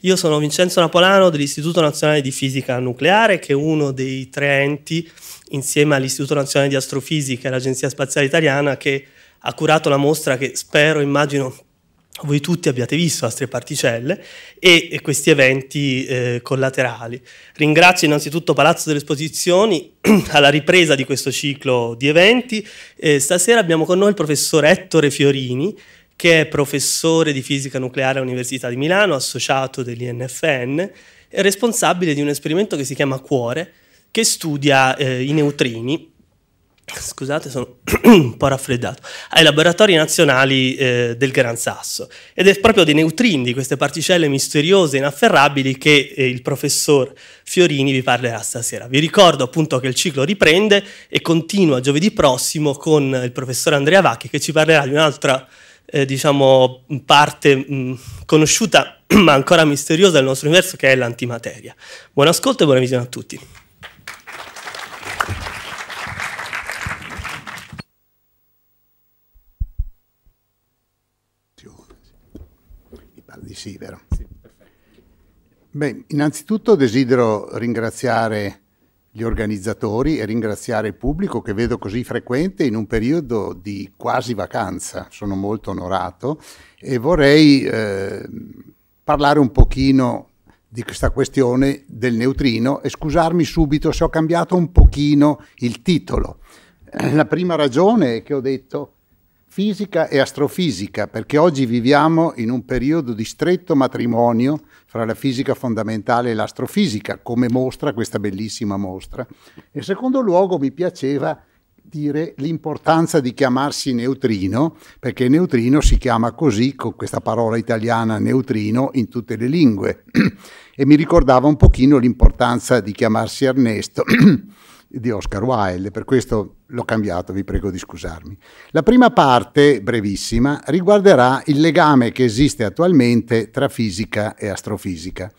Io sono Vincenzo Napolano dell'Istituto Nazionale di Fisica Nucleare, che è uno dei tre enti, insieme all'Istituto Nazionale di Astrofisica e all'Agenzia Spaziale Italiana, che ha curato la mostra che spero, immagino, voi tutti abbiate visto Astre e Particelle e, e questi eventi eh, collaterali. Ringrazio innanzitutto Palazzo delle Esposizioni alla ripresa di questo ciclo di eventi. Eh, stasera abbiamo con noi il professor Ettore Fiorini, che è professore di fisica nucleare all'Università di Milano, associato dell'INFN, è responsabile di un esperimento che si chiama Cuore, che studia eh, i neutrini. Scusate, sono un po' raffreddato. Ai laboratori nazionali eh, del Gran Sasso. Ed è proprio dei neutrini, di queste particelle misteriose e inafferrabili, che eh, il professor Fiorini vi parlerà stasera. Vi ricordo appunto che il ciclo riprende e continua giovedì prossimo con il professor Andrea Vacchi che ci parlerà di un'altra eh, diciamo, parte mh, mm, conosciuta ma ancora misteriosa del nostro universo che è l'antimateria. Buon ascolto e buona visione a tutti. Mi pare di sì, vero? Sì, perfetto. Beh, innanzitutto desidero ringraziare gli organizzatori e ringraziare il pubblico che vedo così frequente in un periodo di quasi vacanza. Sono molto onorato e vorrei eh, parlare un pochino di questa questione del neutrino e scusarmi subito se ho cambiato un pochino il titolo. La prima ragione è che ho detto fisica e astrofisica, perché oggi viviamo in un periodo di stretto matrimonio fra la fisica fondamentale e l'astrofisica, come mostra questa bellissima mostra. In secondo luogo mi piaceva dire l'importanza di chiamarsi neutrino, perché neutrino si chiama così, con questa parola italiana neutrino, in tutte le lingue. e mi ricordava un pochino l'importanza di chiamarsi Ernesto. di Oscar Wilde, per questo l'ho cambiato, vi prego di scusarmi. La prima parte, brevissima, riguarderà il legame che esiste attualmente tra fisica e astrofisica.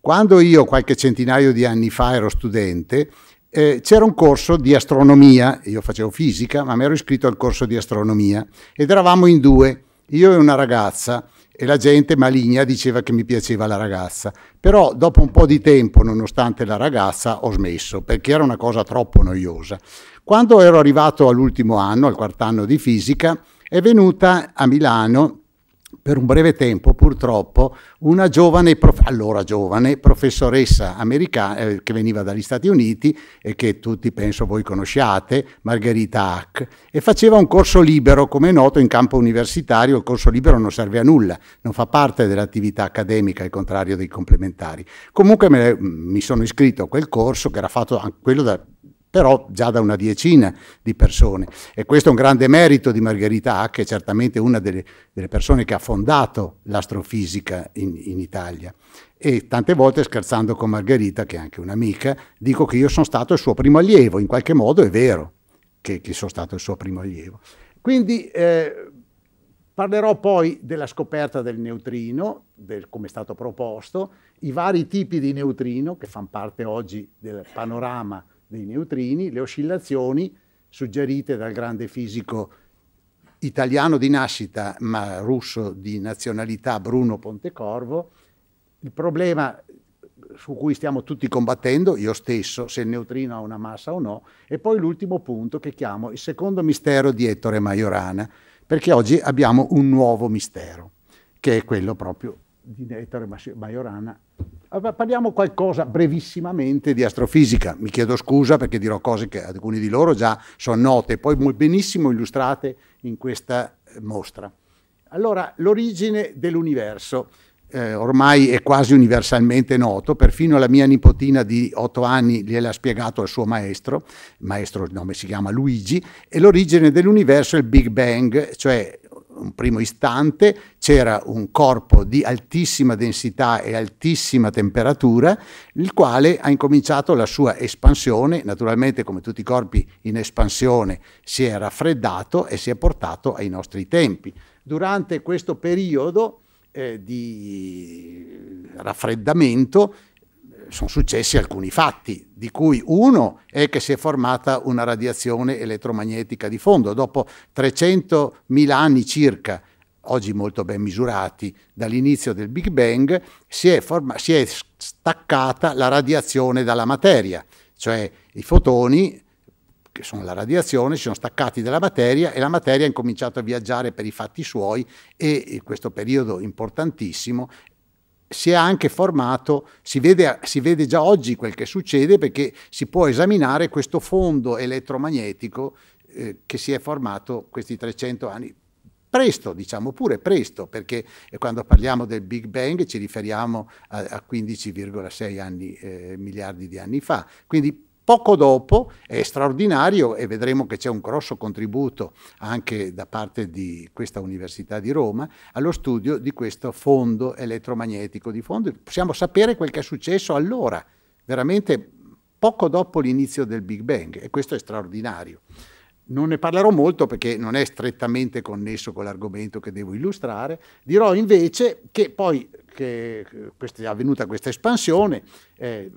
Quando io qualche centinaio di anni fa ero studente, eh, c'era un corso di astronomia, io facevo fisica, ma mi ero iscritto al corso di astronomia ed eravamo in due, io e una ragazza e la gente maligna diceva che mi piaceva la ragazza. Però dopo un po' di tempo, nonostante la ragazza, ho smesso perché era una cosa troppo noiosa. Quando ero arrivato all'ultimo anno, al quarto anno di fisica, è venuta a Milano per un breve tempo purtroppo una giovane, prof allora giovane professoressa americana eh, che veniva dagli Stati Uniti e che tutti penso voi conosciate, Margherita Hack, e faceva un corso libero, come è noto in campo universitario il corso libero non serve a nulla, non fa parte dell'attività accademica, al contrario dei complementari. Comunque me, mm, mi sono iscritto a quel corso che era fatto quello da però già da una diecina di persone. E questo è un grande merito di Margherita Hack, che è certamente una delle, delle, persone che ha fondato l'astrofisica in, in Italia. E tante volte scherzando con Margherita, che è anche un'amica, dico che io sono stato il suo primo allievo, in qualche modo è vero che, che sono stato il suo primo allievo. Quindi eh, Parlerò poi della scoperta del neutrino, del, come è stato proposto, i vari tipi di neutrino che fanno parte oggi del panorama dei neutrini, le oscillazioni suggerite dal grande fisico italiano di nascita ma russo di nazionalità Bruno Pontecorvo. Il problema su cui stiamo tutti combattendo, io stesso, se il neutrino ha una massa o no, e poi l'ultimo punto che chiamo il secondo mistero di Ettore Majorana, perché oggi abbiamo un nuovo mistero, che è quello proprio di Ettore Majorana allora, parliamo qualcosa brevissimamente di astrofisica. Mi chiedo scusa perché dirò cose che alcuni di loro già sono note, poi benissimo illustrate in questa eh, mostra. Allora, l'origine dell'universo. Eh, ormai è quasi universalmente noto, perfino la mia nipotina di otto anni gliel'ha spiegato al suo maestro, il maestro il nome si chiama Luigi, e l'origine dell'universo è il Big Bang, cioè un primo istante c'era un corpo di altissima densità e altissima temperatura, il quale ha incominciato la sua espansione, naturalmente come tutti i corpi in espansione si è raffreddato e si è portato ai nostri tempi. Durante questo periodo eh, di raffreddamento sono successi alcuni fatti, di cui uno è che si è formata una radiazione elettromagnetica di fondo. Dopo 300.000 anni circa, oggi molto ben misurati, dall'inizio del Big Bang, si è, si è staccata la radiazione dalla materia, cioè i fotoni che sono la radiazione, si sono staccati dalla materia e la materia ha incominciato a viaggiare per i fatti suoi e in questo periodo importantissimo si è anche formato, si vede, si vede, già oggi quel che succede perché si può esaminare questo fondo elettromagnetico eh, che si è formato questi 300 anni. Presto, diciamo pure presto, perché eh, quando parliamo del Big Bang ci riferiamo a, a 15,6 eh, miliardi di anni fa. Quindi Poco dopo è straordinario e vedremo che c'è un grosso contributo anche da parte di questa Università di Roma allo studio di questo fondo elettromagnetico di fondo. Possiamo sapere quel che è successo allora, veramente poco dopo l'inizio del Big Bang e questo è straordinario. Non ne parlerò molto perché non è strettamente connesso con l'argomento che devo illustrare, dirò invece che poi che è avvenuta questa espansione eh,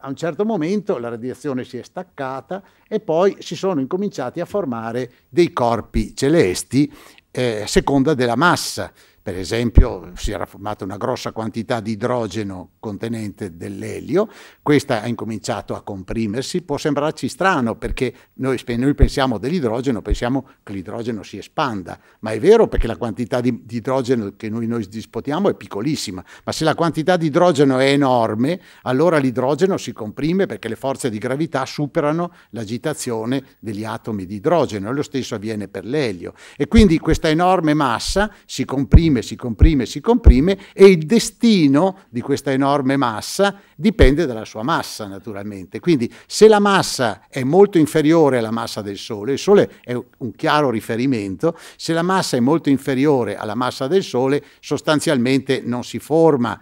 a un certo momento la radiazione si è staccata e poi si sono incominciati a formare dei corpi celesti eh, a seconda della massa. Per esempio si era formata una grossa quantità di idrogeno contenente dell'elio, questa ha incominciato a comprimersi, può sembrarci strano perché noi, noi pensiamo dell'idrogeno, pensiamo che l'idrogeno si espanda, ma è vero perché la quantità di, di idrogeno che noi, noi disponiamo è piccolissima, ma se la quantità di idrogeno è enorme, allora l'idrogeno si comprime perché le forze di gravità superano l'agitazione degli atomi di idrogeno, e lo stesso avviene per l'elio. E quindi questa enorme massa si comprime comprime, si comprime, si comprime e il destino di questa enorme massa dipende dalla sua massa naturalmente. Quindi se la massa è molto inferiore alla massa del Sole, il Sole è un chiaro riferimento, se la massa è molto inferiore alla massa del Sole sostanzialmente non si forma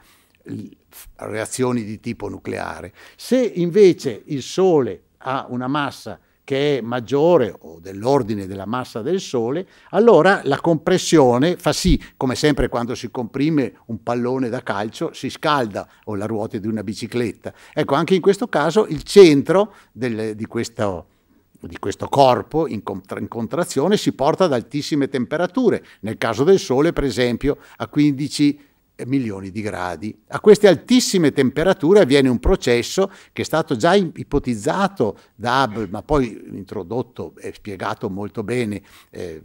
reazioni di tipo nucleare. Se invece il Sole ha una massa che è maggiore o dell'ordine della massa del Sole, allora la compressione fa sì, come sempre quando si comprime un pallone da calcio, si scalda o la ruota di una bicicletta. Ecco, anche in questo caso il centro del, di, questo, di, questo, corpo in, contra, in contrazione si porta ad altissime temperature, nel caso del Sole per esempio a 15 milioni di gradi. A queste altissime temperature avviene un processo che è stato già ipotizzato da Hubble, ma poi introdotto e spiegato molto bene eh,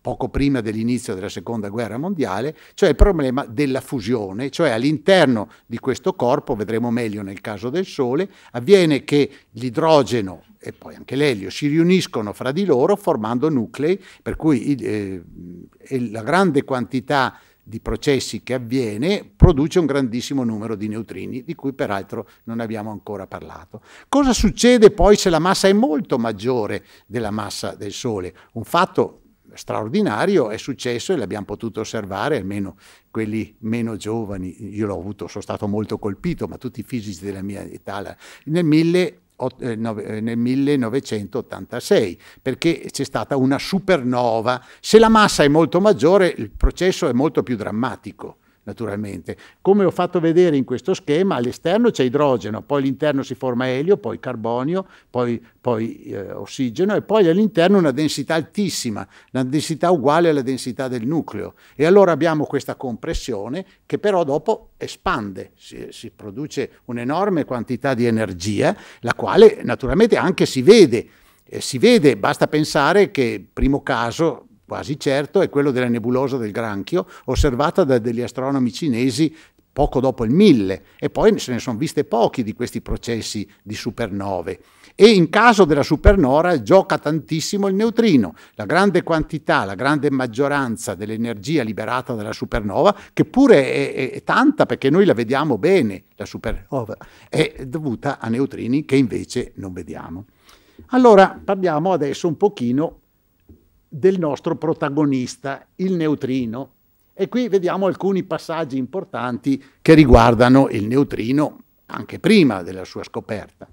poco prima dell'inizio della seconda guerra mondiale, cioè il problema della fusione, cioè all'interno di questo corpo, vedremo meglio nel caso del Sole, avviene che l'idrogeno e poi anche l'elio si riuniscono fra di loro formando nuclei, per cui eh, la grande quantità di di processi che avviene produce un grandissimo numero di neutrini, di cui peraltro non abbiamo ancora parlato. Cosa succede poi se la massa è molto maggiore della massa del Sole? Un fatto straordinario è successo e l'abbiamo potuto osservare, almeno quelli meno giovani, io l'ho avuto, sono stato molto colpito, ma tutti i fisici della mia età, nel 1000 eh, eh, nel 1986 perché c'è stata una supernova. Se la massa è molto maggiore il processo è molto più drammatico naturalmente. Come ho fatto vedere in questo schema, all'esterno c'è idrogeno, poi all'interno si forma elio, poi carbonio, poi, poi eh, ossigeno e poi all'interno una densità altissima, una densità uguale alla densità del nucleo. E allora abbiamo questa compressione che però dopo espande, si, si produce un'enorme quantità di energia, la quale naturalmente anche si vede. Eh, si vede, basta pensare che primo caso quasi certo, è quello della nebulosa del Granchio, osservata da degli astronomi cinesi poco dopo il 1000 e poi se ne sono viste pochi di questi processi di supernove. E in caso della supernova gioca tantissimo il neutrino, la grande quantità, la grande maggioranza dell'energia liberata dalla supernova, che pure è, è, è, tanta perché noi la vediamo bene, la supernova, è dovuta a neutrini che invece non vediamo. Allora parliamo adesso un pochino del nostro protagonista, il neutrino. E qui vediamo alcuni passaggi importanti che riguardano il neutrino anche prima della sua scoperta.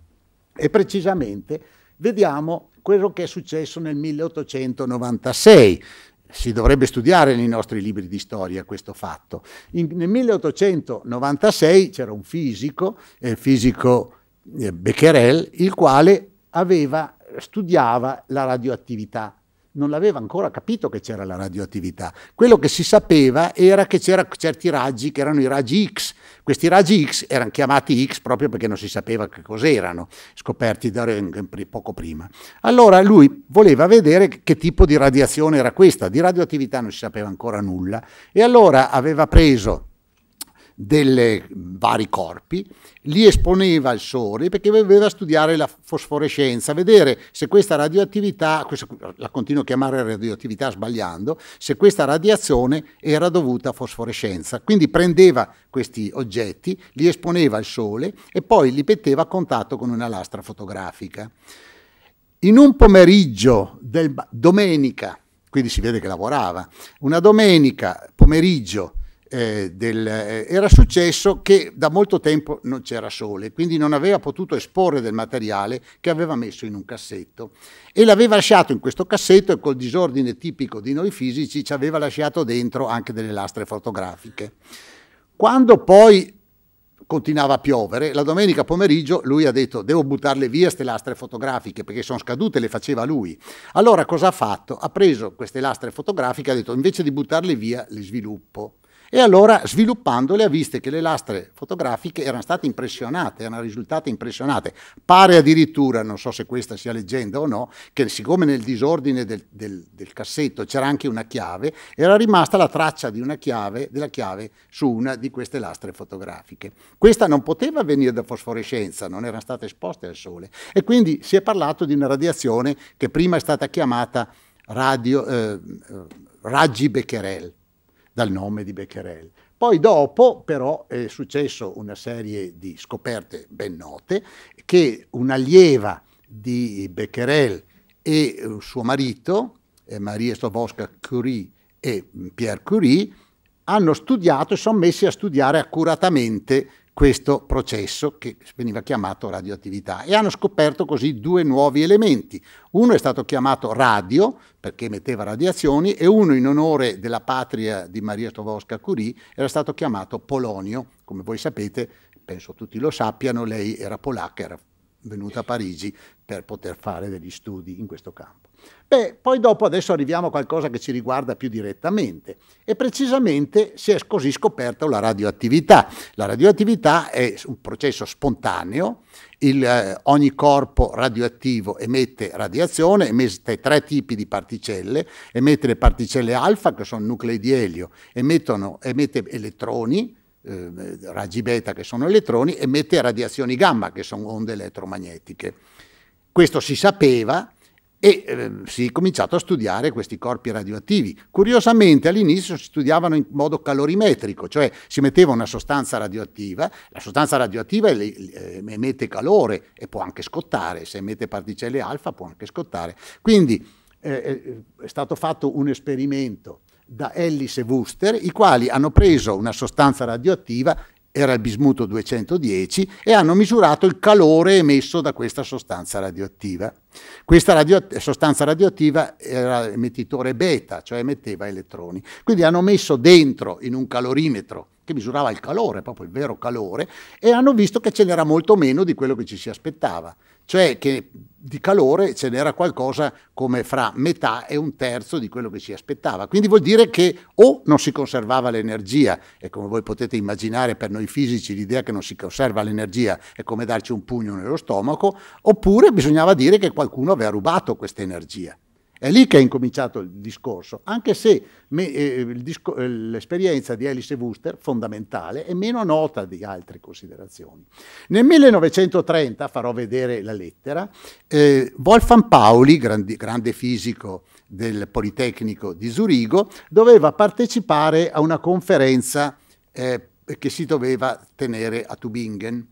E precisamente vediamo quello che è successo nel 1896. Si dovrebbe studiare nei nostri libri di storia questo fatto. In, nel 1896 c'era un fisico, il eh, fisico eh, Becquerel, il quale aveva, studiava la radioattività non l'aveva ancora capito che c'era la radioattività. Quello che si sapeva era che c'erano certi raggi che erano i raggi X. Questi raggi X erano chiamati X proprio perché non si sapeva che cos'erano, scoperti da Röntgen poco prima. Allora lui voleva vedere che tipo di radiazione era questa, di radioattività non si sapeva ancora nulla e allora aveva preso dei vari corpi, li esponeva al sole perché voleva studiare la fosforescenza, vedere se questa radioattività, questa, la continuo a chiamare radioattività sbagliando, se questa radiazione era dovuta a fosforescenza. Quindi prendeva questi oggetti, li esponeva al sole e poi li metteva a contatto con una lastra fotografica. In un pomeriggio del domenica, quindi si vede che lavorava, una domenica pomeriggio eh, del, eh, era successo che da molto tempo non c'era sole, quindi non aveva potuto esporre del materiale che aveva messo in un cassetto e l'aveva lasciato in questo cassetto e col disordine tipico di noi fisici ci aveva lasciato dentro anche delle lastre fotografiche. Quando poi continuava a piovere, la domenica pomeriggio lui ha detto devo buttarle via queste lastre fotografiche perché sono scadute, le faceva lui. Allora cosa ha fatto? Ha preso queste lastre fotografiche e ha detto invece di buttarle via le sviluppo e allora sviluppandole ha visto che le lastre fotografiche erano state impressionate, erano risultate impressionate. Pare addirittura, non so se questa sia leggenda o no, che siccome nel disordine del, del, del cassetto c'era anche una chiave, era rimasta la traccia chiave, della chiave su una di queste lastre fotografiche. Questa non poteva venire da fosforescenza, non erano state esposte al sole e quindi si è parlato di una radiazione che prima è stata chiamata radio, eh, eh raggi Becquerel dal nome di Becquerel. Poi dopo però è successo una serie di scoperte ben note che un'allieva di Becquerel e eh, suo marito, eh, Maria Slobodska Curie e mm, Pierre Curie, hanno studiato e sono messi a studiare accuratamente questo processo che veniva chiamato radioattività e hanno scoperto così due nuovi elementi. Uno è stato chiamato radio perché emetteva radiazioni e uno in onore della patria di Maria Stovosca Curie era stato chiamato polonio. Come voi sapete, penso tutti lo sappiano, lei era polacca, era venuta a Parigi per poter fare degli studi in questo campo. Beh, poi dopo adesso arriviamo a qualcosa che ci riguarda più direttamente e precisamente si è così scoperta la radioattività. La radioattività è un processo spontaneo, il, eh, ogni corpo radioattivo emette radiazione, emette tre tipi di particelle, emette le particelle alfa che sono nuclei di elio, emettono, emette elettroni, eh, raggi beta che sono elettroni, emette radiazioni gamma che sono onde elettromagnetiche. Questo si sapeva e eh, si è cominciato a studiare questi corpi radioattivi. Curiosamente all'inizio si studiavano in modo calorimetrico, cioè si metteva una sostanza radioattiva, la sostanza radioattiva ehm, emette calore e può anche scottare, se emette particelle alfa può anche scottare. Quindi eh, eh è stato fatto un esperimento da Ellis e Wooster, i quali hanno preso una sostanza radioattiva, era il bismuto 210, e hanno misurato il calore emesso da questa sostanza radioattiva. Questa radio sostanza radioattiva era emettitore beta, cioè emetteva elettroni. Quindi hanno messo dentro in un calorimetro che misurava il calore, proprio il vero calore, e hanno visto che ce n'era molto meno di quello che ci si aspettava. Cioè che di calore ce n'era qualcosa come fra metà e un terzo di quello che si aspettava. Quindi vuol dire che o non si conservava l'energia, e come voi potete immaginare per noi fisici l'idea che non si conserva l'energia è come darci un pugno nello stomaco, oppure bisognava dire che qualcuno aveva rubato questa energia. È lì che è incominciato il discorso, anche se eh, disco, eh, l'esperienza di Alice Wuster, fondamentale, è meno nota di altre considerazioni. Nel 1930, farò vedere la lettera, eh, Wolfgang Pauli, grandi, grande fisico del Politecnico di Zurigo, doveva partecipare a una conferenza eh, che si doveva tenere a Tübingen.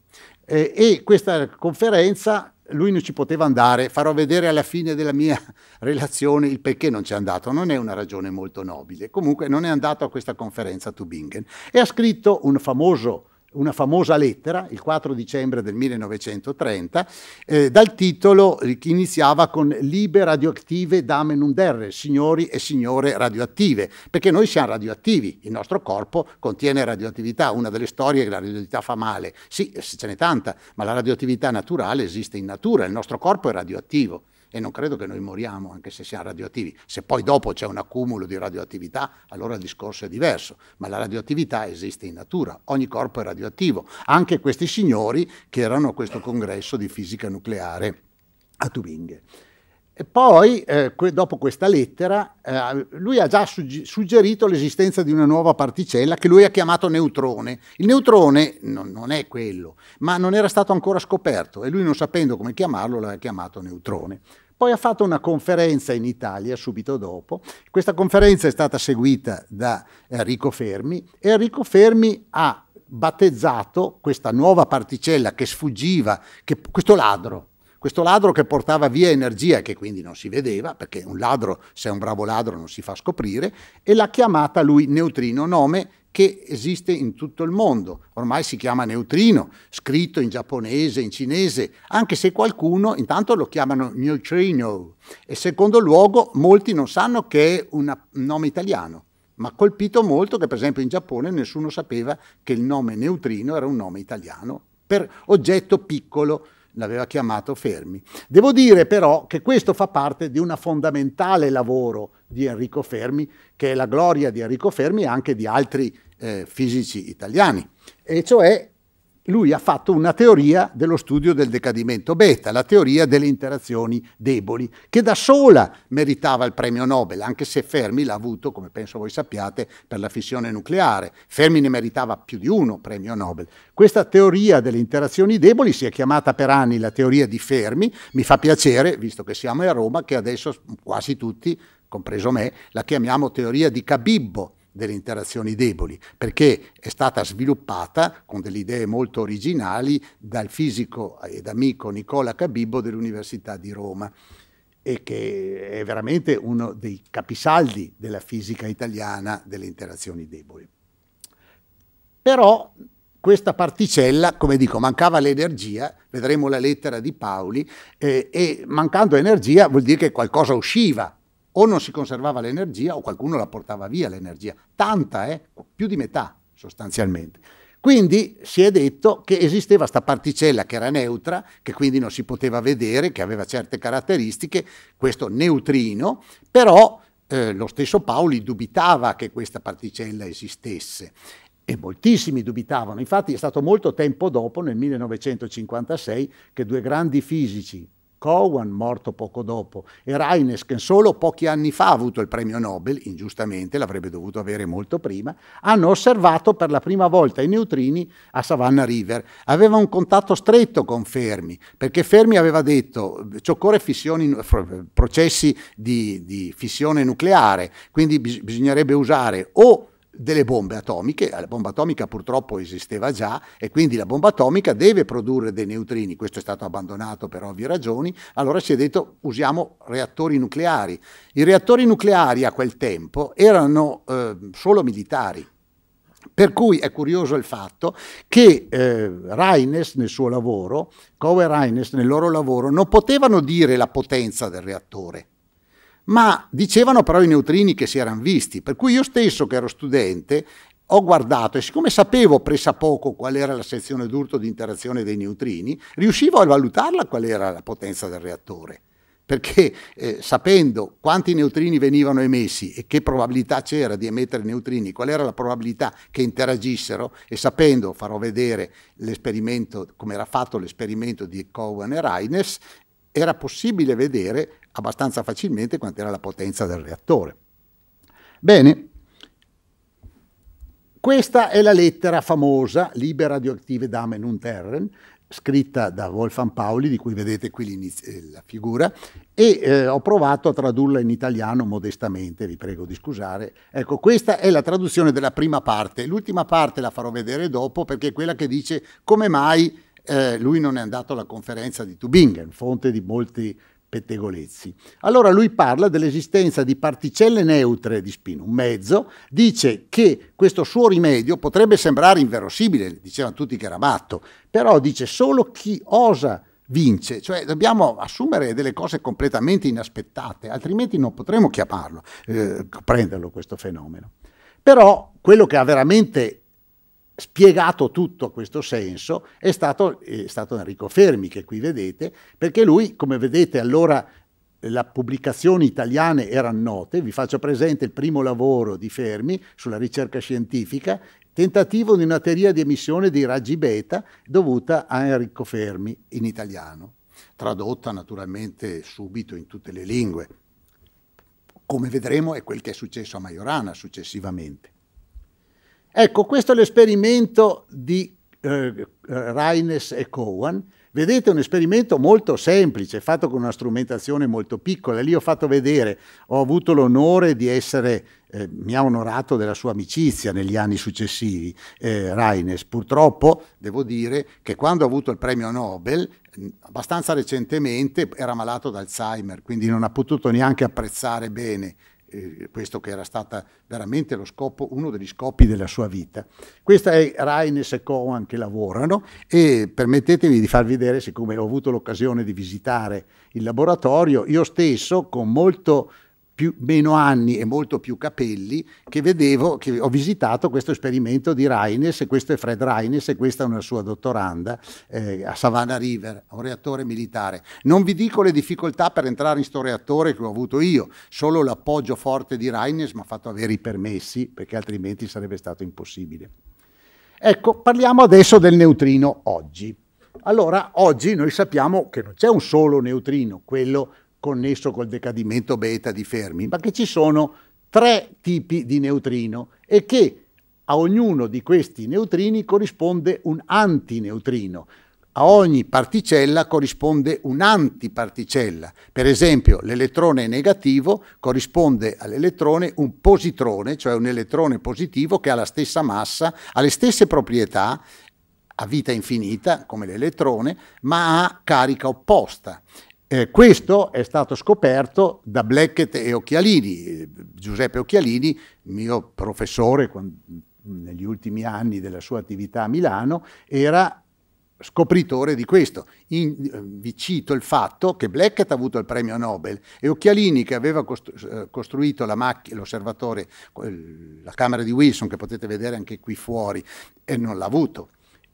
Eh, e questa conferenza lui non ci poteva andare, farò vedere alla fine della mia relazione il perché non ci è andato, non è una ragione molto nobile. Comunque non è andato a questa conferenza a Tubingen e ha scritto un famoso una famosa lettera, il 4 dicembre del 1930, eh, dal titolo eh, che iniziava con Libe radioattive damen und derre, signori e signore radioattive, perché noi siamo radioattivi, il nostro corpo contiene radioattività, una delle storie è che la radioattività fa male, sì, ce n'è tanta, ma la radioattività naturale esiste in natura, il nostro corpo è radioattivo e non credo che noi moriamo anche se siamo radioattivi. Se poi dopo c'è un accumulo di radioattività, allora il discorso è diverso, ma la radioattività esiste in natura, ogni corpo è radioattivo, anche questi signori che erano a questo congresso di fisica nucleare a Tubinghe. E poi, eh, dopo questa lettera, eh, lui ha già suggerito l'esistenza di una nuova particella che lui ha chiamato neutrone. Il neutrone no, non è quello, ma non era stato ancora scoperto e lui non sapendo come chiamarlo l'ha chiamato neutrone. Poi ha fatto una conferenza in Italia subito dopo. Questa conferenza è stata seguita da Enrico Fermi e Enrico Fermi ha battezzato questa nuova particella che sfuggiva, che, questo ladro, questo ladro che portava via energia, che quindi non si vedeva, perché un ladro, se è un bravo ladro, non si fa scoprire, e l'ha chiamata lui neutrino, nome che esiste in tutto il mondo. Ormai si chiama neutrino, scritto in giapponese, in cinese, anche se qualcuno intanto lo chiamano neutrino. E secondo luogo, molti non sanno che è un nome italiano. Ma ha colpito molto che per esempio in Giappone nessuno sapeva che il nome neutrino era un nome italiano per oggetto piccolo l'aveva chiamato Fermi. Devo dire però che questo fa parte di un fondamentale lavoro di Enrico Fermi, che è la gloria di Enrico Fermi e anche di altri eh, fisici italiani, e cioè lui ha fatto una teoria dello studio del decadimento beta, la teoria delle interazioni deboli, che da sola meritava il premio Nobel, anche se Fermi l'ha avuto, come penso voi sappiate, per la fissione nucleare. Fermi ne meritava più di uno premio Nobel. Questa teoria delle interazioni deboli si è chiamata per anni la teoria di Fermi. Mi fa piacere, visto che siamo a Roma, che adesso quasi tutti compreso me, la chiamiamo teoria di Cabibbo, delle interazioni deboli, perché è stata sviluppata con delle idee molto originali dal fisico ed amico Nicola Cabibbo dell'Università di Roma e che è veramente uno dei capisaldi della fisica italiana delle interazioni deboli. Però questa particella, come dico, mancava l'energia, vedremo la lettera di Pauli, eh, e mancando energia vuol dire che qualcosa usciva o non si conservava l'energia o qualcuno la portava via l'energia. Tanta, eh? più di metà sostanzialmente. Quindi si è detto che esisteva questa particella che era neutra, che quindi non si poteva vedere, che aveva certe caratteristiche, questo neutrino, però eh, lo stesso Paoli dubitava che questa particella esistesse e moltissimi dubitavano. Infatti è stato molto tempo dopo, nel 1956, che due grandi fisici, Cowan, morto poco dopo, e Reines, che solo pochi anni fa ha avuto il premio Nobel, ingiustamente l'avrebbe dovuto avere molto prima, hanno osservato per la prima volta i neutrini a Savannah River. Aveva un contatto stretto con Fermi, perché Fermi aveva detto ci occorre fissioni, processi di, di fissione nucleare, quindi bis- bisognerebbe usare o delle bombe atomiche, la bomba atomica purtroppo esisteva già e quindi la bomba atomica deve produrre dei neutrini, questo è stato abbandonato per ovvie ragioni, allora si è detto usiamo reattori nucleari. I reattori nucleari a quel tempo erano eh, solo militari. Per cui è curioso il fatto che eh, Reines nel suo lavoro, Coe e Reines nel loro lavoro, non potevano dire la potenza del reattore, ma dicevano però i neutrini che si erano visti, per cui io stesso che ero studente ho guardato e siccome sapevo presa poco qual era la sezione d'urto di interazione dei neutrini, riuscivo a valutarla qual era la potenza del reattore perché eh, sapendo quanti neutrini venivano emessi e che probabilità c'era di emettere neutrini, qual era la probabilità che interagissero e sapendo, farò vedere l'esperimento, come era fatto l'esperimento di Cowan e Reines, era possibile vedere abbastanza facilmente quanto era la potenza del reattore. Bene, questa è la lettera famosa, Libera radioactive dame und Terren, scritta da Wolfgang Pauli, di cui vedete qui eh, la figura, e eh, ho provato a tradurla in italiano modestamente, vi prego di scusare. Ecco, questa è la traduzione della prima parte, l'ultima parte la farò vedere dopo perché è quella che dice come mai eh, lui non è andato alla conferenza di Tubingen, fonte di molti pettegolezzi. Allora lui parla dell'esistenza di particelle neutre di spin, un mezzo, dice che questo suo rimedio potrebbe sembrare inverosimile, dicevano tutti che era matto, però dice solo chi osa vince, cioè dobbiamo assumere delle cose completamente inaspettate, altrimenti non potremmo chiamarlo, eh, comprenderlo questo fenomeno. Però quello che ha veramente spiegato tutto questo senso è stato, è stato Enrico Fermi, che qui vedete, perché lui, come vedete, allora eh, le pubblicazioni italiane erano note, vi faccio presente il primo lavoro di Fermi sulla ricerca scientifica, tentativo di una teoria di emissione dei raggi beta dovuta a Enrico Fermi in italiano, tradotta naturalmente subito in tutte le lingue. Come vedremo è quel che è successo a Majorana successivamente. Ecco, questo è l'esperimento di eh, Reines e Cowan. Vedete un esperimento molto semplice, fatto con una strumentazione molto piccola. Lì ho fatto vedere, ho avuto l'onore di essere, eh, mi ha onorato della sua amicizia negli anni successivi, eh, Reines. Purtroppo devo dire che quando ha avuto il premio Nobel, abbastanza recentemente, era malato d'Alzheimer, quindi non ha potuto neanche apprezzare bene eh, questo che era stato veramente scopo, uno degli scopi della sua vita. Questa è Raines e Cohen che lavorano e permettetemi di farvi vedere, siccome ho avuto l'occasione di visitare il laboratorio, io stesso con molto più, meno anni e molto più capelli che vedevo, che ho visitato questo esperimento di Reines e questo è Fred Reines e questa è una sua dottoranda eh, a Savannah River, un reattore militare. Non vi dico le difficoltà per entrare in sto reattore che ho avuto io, solo l'appoggio forte di Reines mi ha fatto avere i permessi perché altrimenti sarebbe stato impossibile. Ecco, parliamo adesso del neutrino oggi. Allora, oggi noi sappiamo che non c'è un solo neutrino, quello connesso col decadimento beta di Fermi, ma che ci sono tre tipi di neutrino e che a ognuno di questi neutrini corrisponde un antineutrino. A ogni particella corrisponde un'antiparticella. Per esempio, l'elettrone negativo corrisponde all'elettrone un positrone, cioè un elettrone positivo che ha la stessa massa, ha le stesse proprietà, ha vita infinita come l'elettrone, ma ha carica opposta. Eh, questo è stato scoperto da Blackett e Occhialini. Giuseppe Occhialini, mio professore quando, negli ultimi anni della sua attività a Milano, era scopritore di questo. In, vi cito il fatto che Blackett ha avuto il premio Nobel e Occhialini che aveva eh, costruito la macchina, l'osservatore, la camera di Wilson che potete vedere anche qui fuori e non l'ha avuto.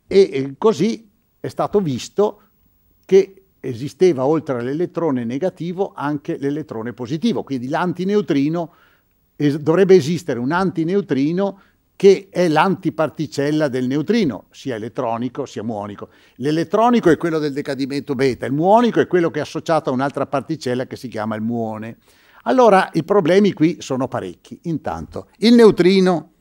E, e così è stato visto che esisteva oltre all'elettrone negativo anche l'elettrone positivo, quindi l'antineutrino es dovrebbe esistere un antineutrino che è l'antiparticella del neutrino, sia elettronico sia muonico. L'elettronico è quello del decadimento beta, il muonico è quello che è associato a un'altra particella che si chiama il muone. Allora i problemi qui sono parecchi. Intanto il neutrino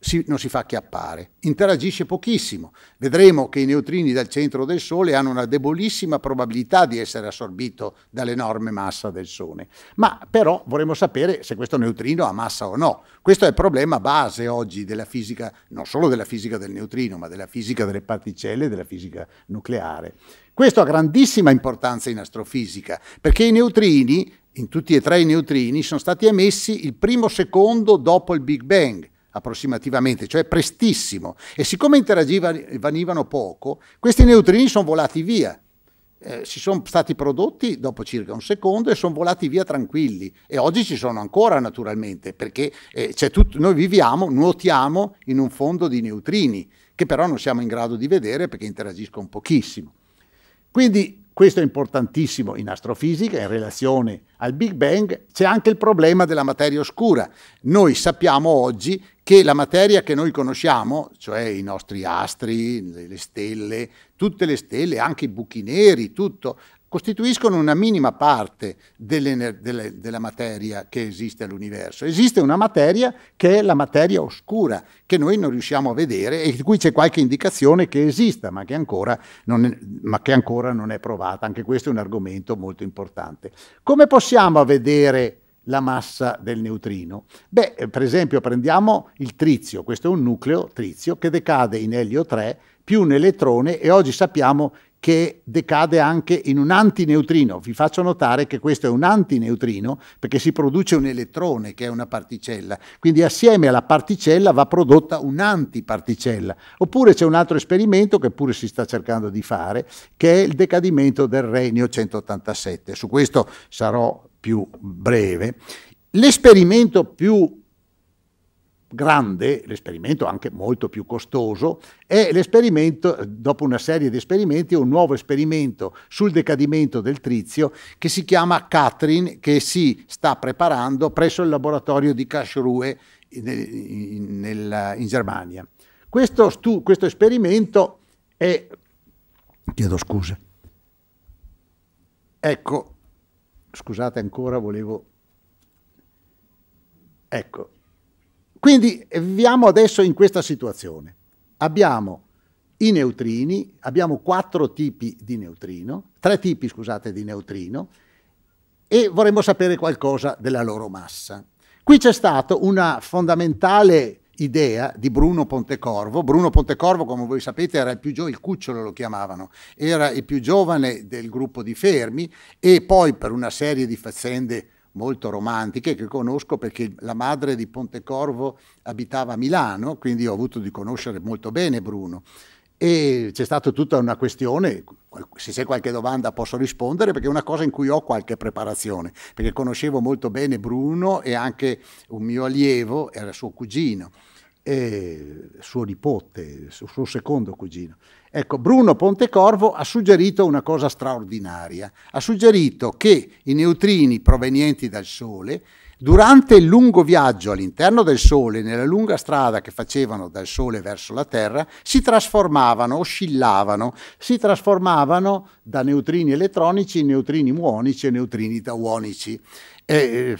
si, non si fa acchiappare, interagisce pochissimo. Vedremo che i neutrini dal centro del Sole hanno una debolissima probabilità di essere assorbito dall'enorme massa del Sole. Ma però vorremmo sapere se questo neutrino ha massa o no. Questo è il problema base oggi della fisica, non solo della fisica del neutrino, ma della fisica delle particelle e della fisica nucleare. Questo ha grandissima importanza in astrofisica, perché i neutrini, in tutti e tre i neutrini, sono stati emessi il primo secondo dopo il Big Bang approssimativamente, cioè prestissimo, e siccome interagivano poco, questi neutrini sono volati via. Eh, si sono stati prodotti dopo circa un secondo e sono volati via tranquilli e oggi ci sono ancora naturalmente perché eh, tutto, noi viviamo, nuotiamo in un fondo di neutrini che però non siamo in grado di vedere perché interagiscono pochissimo. Quindi questo è importantissimo in astrofisica in relazione al Big Bang. C'è anche il problema della materia oscura. Noi sappiamo oggi che la materia che noi conosciamo, cioè i nostri astri, le stelle, tutte le stelle, anche i buchi neri, tutto, costituiscono una minima parte delle, delle, della materia che esiste all'universo. Esiste una materia che è la materia oscura, che noi non riusciamo a vedere e di cui c'è qualche indicazione che esista, ma che, è, ma che, ancora non è provata. Anche questo è un argomento molto importante. Come possiamo vedere la massa del neutrino? Beh, eh, per esempio prendiamo il trizio, questo è un nucleo trizio che decade in Elio 3 più un elettrone e oggi sappiamo che decade anche in un antineutrino. Vi faccio notare che questo è un antineutrino perché si produce un elettrone che è una particella, quindi assieme alla particella va prodotta un'antiparticella. Oppure c'è un altro esperimento che pure si sta cercando di fare, che è il decadimento del Renio 187. Su questo sarò più breve. L'esperimento più grande, l'esperimento anche molto più costoso, è l'esperimento, dopo una serie di esperimenti, un nuovo esperimento sul decadimento del trizio che si chiama Catherine, che si sta preparando presso il laboratorio di Kaschruhe in, in, in, in Germania. Questo, stu, questo esperimento è... chiedo scuse. Ecco, scusate ancora, volevo... Ecco, quindi eh, viviamo adesso in questa situazione. Abbiamo i neutrini, abbiamo quattro tipi di neutrino, tre tipi scusate di neutrino e vorremmo sapere qualcosa della loro massa. Qui c'è stata una fondamentale idea di Bruno Pontecorvo. Bruno Pontecorvo, come voi sapete, era il più giovane, il cucciolo lo chiamavano, era il più giovane del gruppo di Fermi e poi per una serie di faccende molto romantiche che conosco perché la madre di Pontecorvo abitava a Milano, quindi ho avuto di conoscere molto bene Bruno. E c'è stata tutta una questione, se c'è qualche domanda posso rispondere perché è una cosa in cui ho qualche preparazione, perché conoscevo molto bene Bruno e anche un mio allievo, era suo cugino e suo nipote, suo secondo cugino. Ecco, Bruno Pontecorvo ha suggerito una cosa straordinaria, ha suggerito che i neutrini provenienti dal Sole, durante il lungo viaggio all'interno del Sole, nella lunga strada che facevano dal Sole verso la Terra, si trasformavano, oscillavano, si trasformavano da neutrini elettronici in neutrini muonici e neutrini tauonici. Eh,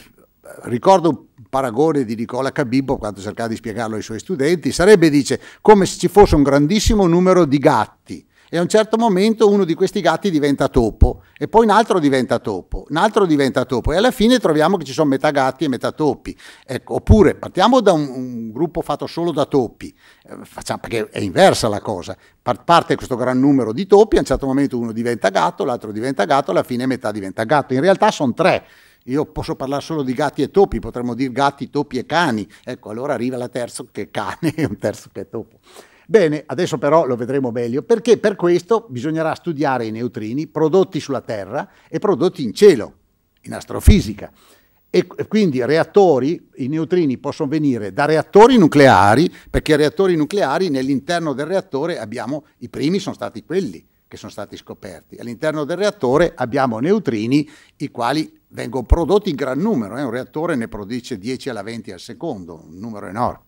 ricordo un paragone di Nicola Cabibbo quando cercava di spiegarlo ai suoi studenti, sarebbe, dice, come se ci fosse un grandissimo numero di gatti e a un certo momento uno di questi gatti diventa topo e poi un altro diventa topo, un altro diventa topo e alla fine troviamo che ci sono metà gatti e metà topi. Ecco, oppure partiamo da un, un gruppo fatto solo da topi, eh, facciamo, perché è inversa la cosa, parte questo gran numero di topi, a un certo momento uno diventa gatto, l'altro diventa gatto, alla fine metà diventa gatto, in realtà sono tre io posso parlare solo di gatti e topi, potremmo dire gatti, topi e cani. Ecco, allora arriva la terza che è cane e un terzo che è topo. Bene, adesso però lo vedremo meglio, perché per questo bisognerà studiare i neutrini prodotti sulla Terra e prodotti in cielo, in astrofisica. E quindi reattori, i neutrini possono venire da reattori nucleari, perché i reattori nucleari nell'interno del reattore abbiamo, i primi sono stati quelli che sono stati scoperti. All'interno del reattore abbiamo neutrini i quali vengono prodotti in gran numero, eh? un reattore ne produce 10 alla 20 al secondo, un numero enorme.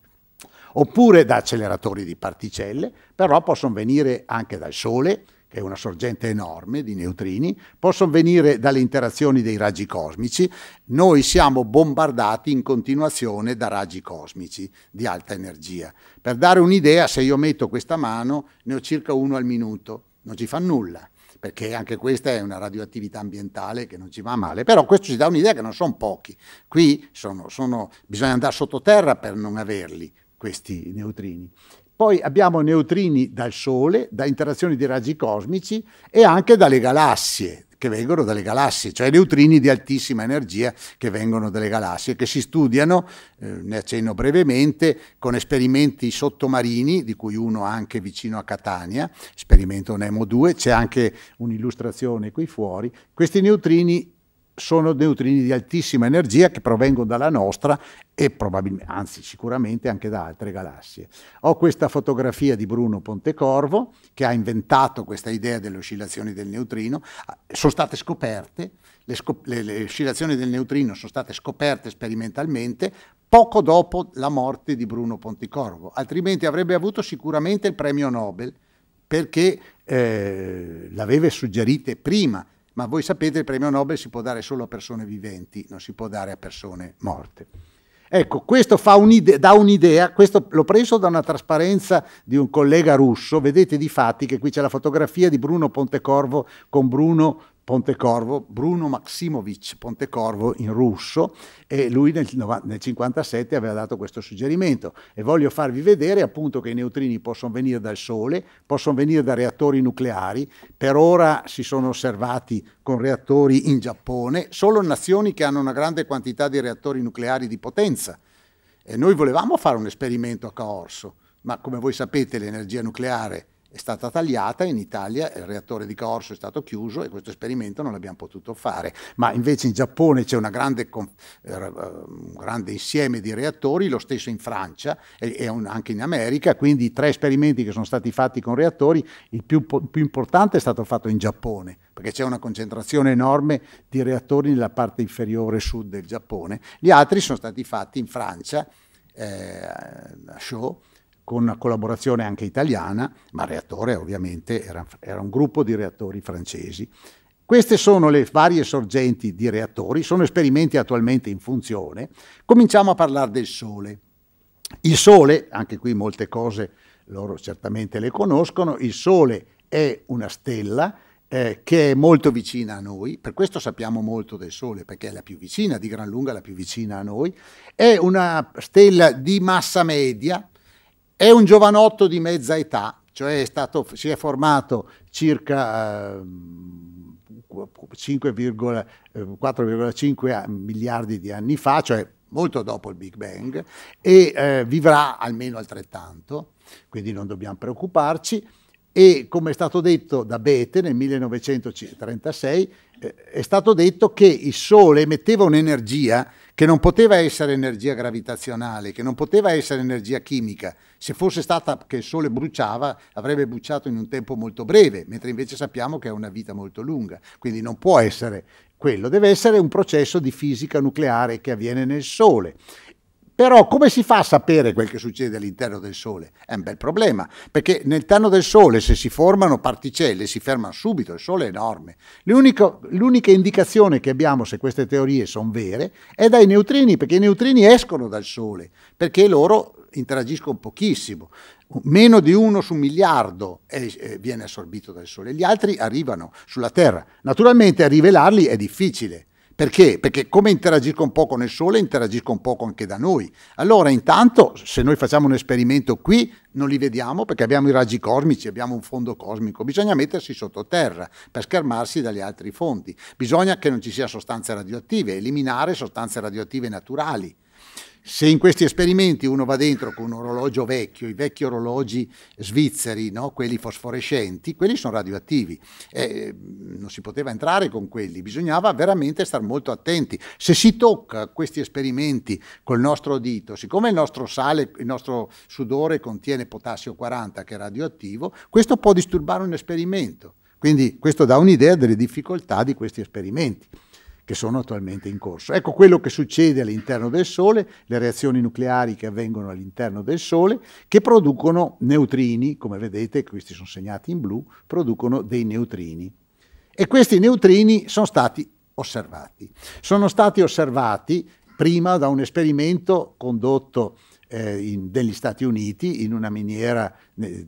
Oppure da acceleratori di particelle, però possono venire anche dal Sole, che è una sorgente enorme di neutrini, possono venire dalle interazioni dei raggi cosmici. Noi siamo bombardati in continuazione da raggi cosmici di alta energia. Per dare un'idea, se io metto questa mano, ne ho circa uno al minuto, non ci fa nulla perché anche questa è una radioattività ambientale che non ci va male, però questo ci dà un'idea che non sono pochi, qui sono, sono, bisogna andare sottoterra per non averli questi neutrini. Poi abbiamo neutrini dal Sole, da interazioni di raggi cosmici e anche dalle galassie che vengono dalle galassie, cioè neutrini di altissima energia che vengono dalle galassie, che si studiano, eh, ne accenno brevemente, con esperimenti sottomarini, di cui uno anche vicino a Catania, esperimento Nemo 2, c'è anche un'illustrazione qui fuori, questi neutrini sono neutrini di altissima energia che provengono dalla nostra e probabilmente, anzi sicuramente anche da altre galassie. Ho questa fotografia di Bruno Pontecorvo che ha inventato questa idea delle oscillazioni del neutrino, sono state scoperte, le, scop le, le oscillazioni del neutrino sono state scoperte sperimentalmente poco dopo la morte di Bruno Pontecorvo, altrimenti avrebbe avuto sicuramente il premio Nobel perché eh, l'aveva suggerite prima ma voi sapete il premio Nobel si può dare solo a persone viventi, non si può dare a persone morte. Ecco, questo fa un'idea, dà un'idea, questo l'ho preso da una trasparenza di un collega russo, vedete di fatti che qui c'è la fotografia di Bruno Pontecorvo con Bruno Pontecorvo, Bruno Maximovich Pontecorvo in russo e lui nel 1957 aveva dato questo suggerimento e voglio farvi vedere appunto che i neutrini possono venire dal Sole, possono venire da reattori nucleari, per ora si sono osservati con reattori in Giappone, solo nazioni che hanno una grande quantità di reattori nucleari di potenza e noi volevamo fare un esperimento a Caorso, ma come voi sapete l'energia nucleare è è stata tagliata, in Italia il reattore di Corso è stato chiuso e questo esperimento non l'abbiamo potuto fare, ma invece in Giappone c'è grande, eh, eh, un grande insieme di reattori, lo stesso in Francia e, anche in America, quindi i tre esperimenti che sono stati fatti con reattori, il più, più importante è stato fatto in Giappone, perché c'è una concentrazione enorme di reattori nella parte inferiore sud del Giappone, gli altri sono stati fatti in Francia, eh, a Shaw, con una collaborazione anche italiana, ma reattore ovviamente era, era un gruppo di reattori francesi. Queste sono le varie sorgenti di reattori, sono esperimenti attualmente in funzione. Cominciamo a parlare del Sole. Il Sole, anche qui molte cose loro certamente le conoscono, il Sole è una stella eh, che è molto vicina a noi, per questo sappiamo molto del Sole, perché è la più vicina, di gran lunga la più vicina a noi, è una stella di massa media, è un giovanotto di mezza età, cioè è stato, si è formato circa... Ehm, eh, 4,5 miliardi di anni fa, cioè molto dopo il Big Bang, e eh, vivrà almeno altrettanto, quindi non dobbiamo preoccuparci. E come è stato detto da Bethe nel 1936, è stato detto che il Sole emetteva un'energia che non poteva essere energia gravitazionale, che non poteva essere energia chimica. Se fosse stata che il Sole bruciava, avrebbe bruciato in un tempo molto breve, mentre invece sappiamo che ha una vita molto lunga. Quindi non può essere quello, deve essere un processo di fisica nucleare che avviene nel Sole. Però come si fa a sapere quel che succede all'interno del Sole? È un bel problema, perché nell'interno del Sole se si formano particelle si fermano subito, il Sole è enorme. l'unica indicazione che abbiamo se queste teorie sono vere è dai neutrini, perché i neutrini escono dal Sole, perché loro interagiscono pochissimo. Meno di uno su un miliardo è, viene assorbito dal Sole, gli altri arrivano sulla Terra. Naturalmente a rivelarli è difficile perché? Perché come interagiscono un po' con il Sole, interagiscono un po' anche da noi. Allora, intanto, se noi facciamo un esperimento qui, non li vediamo perché abbiamo i raggi cosmici, abbiamo un fondo cosmico. Bisogna mettersi sottoterra per schermarsi dagli altri fondi. Bisogna che non ci siano sostanze radioattive, eliminare sostanze radioattive naturali. Se in questi esperimenti uno va dentro con un orologio vecchio, i vecchi orologi svizzeri, no? quelli fosforescenti, quelli sono radioattivi. Eh, non si poteva entrare con quelli, bisognava veramente stare molto attenti. Se si tocca questi esperimenti col nostro dito, siccome il nostro sale, il nostro sudore contiene potassio 40 che è radioattivo, questo può disturbare un esperimento. Quindi questo dà un'idea delle difficoltà di questi esperimenti che sono attualmente in corso. Ecco quello che succede all'interno del Sole, le reazioni nucleari che avvengono all'interno del Sole, che producono neutrini, come vedete, questi sono segnati in blu, producono dei neutrini. E questi neutrini sono stati osservati. Sono stati osservati prima da un esperimento condotto eh, in, negli Stati Uniti, in una miniera nel,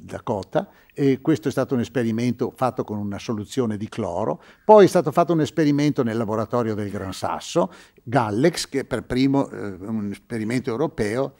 Dakota, e questo è stato un esperimento fatto con una soluzione di cloro, poi è stato fatto un esperimento nel laboratorio del Gran Sasso, Gallex, che per primo eh, un esperimento europeo,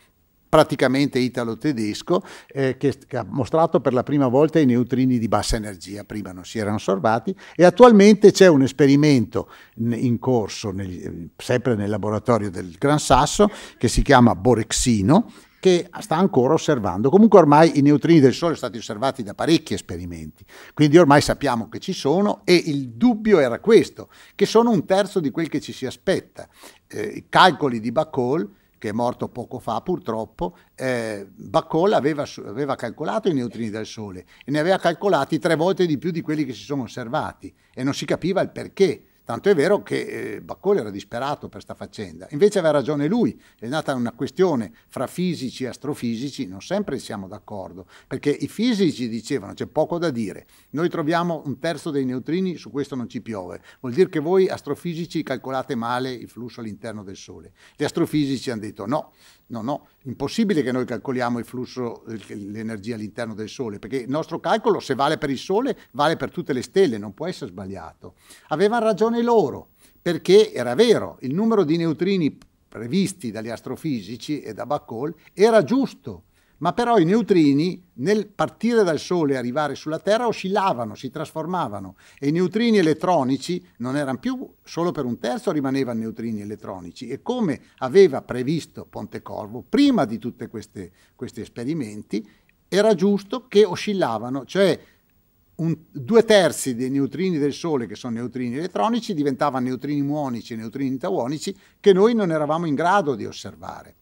praticamente italo-tedesco, eh, che, che, ha mostrato per la prima volta i neutrini di bassa energia, prima non si erano sorbati, e attualmente c'è un esperimento in corso, nel, eh, sempre nel laboratorio del Gran Sasso, che si chiama Borexino, che sta ancora osservando. Comunque ormai i neutrini del Sole sono stati osservati da parecchi esperimenti, quindi ormai sappiamo che ci sono e il dubbio era questo, che sono un terzo di quel che ci si aspetta. Eh, I calcoli di Bacall che è morto poco fa purtroppo, eh, Bacol aveva, aveva, calcolato i neutrini del Sole e ne aveva calcolati tre volte di più di quelli che si sono osservati e non si capiva il perché. Tanto è vero che eh, Baccoli era disperato per questa faccenda. Invece aveva ragione lui, è nata una questione fra fisici e astrofisici, non sempre siamo d'accordo, perché i fisici dicevano c'è poco da dire, noi troviamo un terzo dei neutrini, su questo non ci piove, vuol dire che voi astrofisici calcolate male il flusso all'interno del Sole. Gli astrofisici hanno detto no, No, no, impossibile che noi calcoliamo il flusso, l'energia all'interno del Sole, perché il nostro calcolo, se vale per il Sole, vale per tutte le stelle, non può essere sbagliato. Avevano ragione loro, perché era vero, il numero di neutrini previsti dagli astrofisici e da Bacall era giusto, ma però i neutrini nel partire dal Sole e arrivare sulla Terra oscillavano, si trasformavano e i neutrini elettronici non erano più, solo per un terzo rimanevano neutrini elettronici e come aveva previsto Pontecorvo prima di tutti questi esperimenti era giusto che oscillavano, cioè un, due terzi dei neutrini del Sole, che sono neutrini elettronici, diventavano neutrini muonici e neutrini tauonici che noi non eravamo in grado di osservare.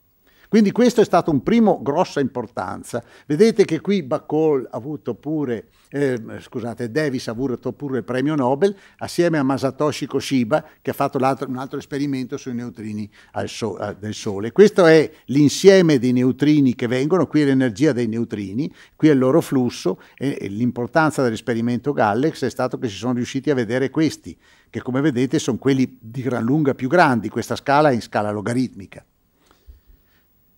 Quindi questo è stato un primo grossa importanza. Vedete che qui Bacall ha avuto pure, eh, scusate, Davis ha avuto pure il premio Nobel assieme a Masatoshi Koshiba che ha fatto un altro esperimento sui neutrini so eh, del Sole. Questo è l'insieme dei neutrini che vengono, qui è l'energia dei neutrini, qui è il loro flusso e, e l'importanza dell'esperimento Gallex è stato che si sono riusciti a vedere questi, che come vedete sono quelli di gran lunga più grandi, questa scala è in scala logaritmica.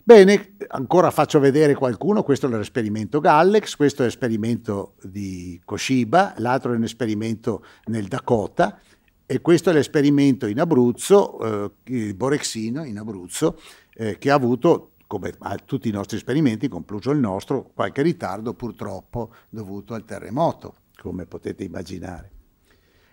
Bene, ancora faccio vedere qualcuno, questo è l'esperimento Gallex, questo è l'esperimento di Koshiba, l'altro è un esperimento nel Dakota e questo è l'esperimento in Abruzzo, eh, Borexino in Abruzzo, eh, che ha avuto come a tutti i nostri esperimenti, concluso il nostro, qualche ritardo purtroppo dovuto al terremoto, come potete immaginare.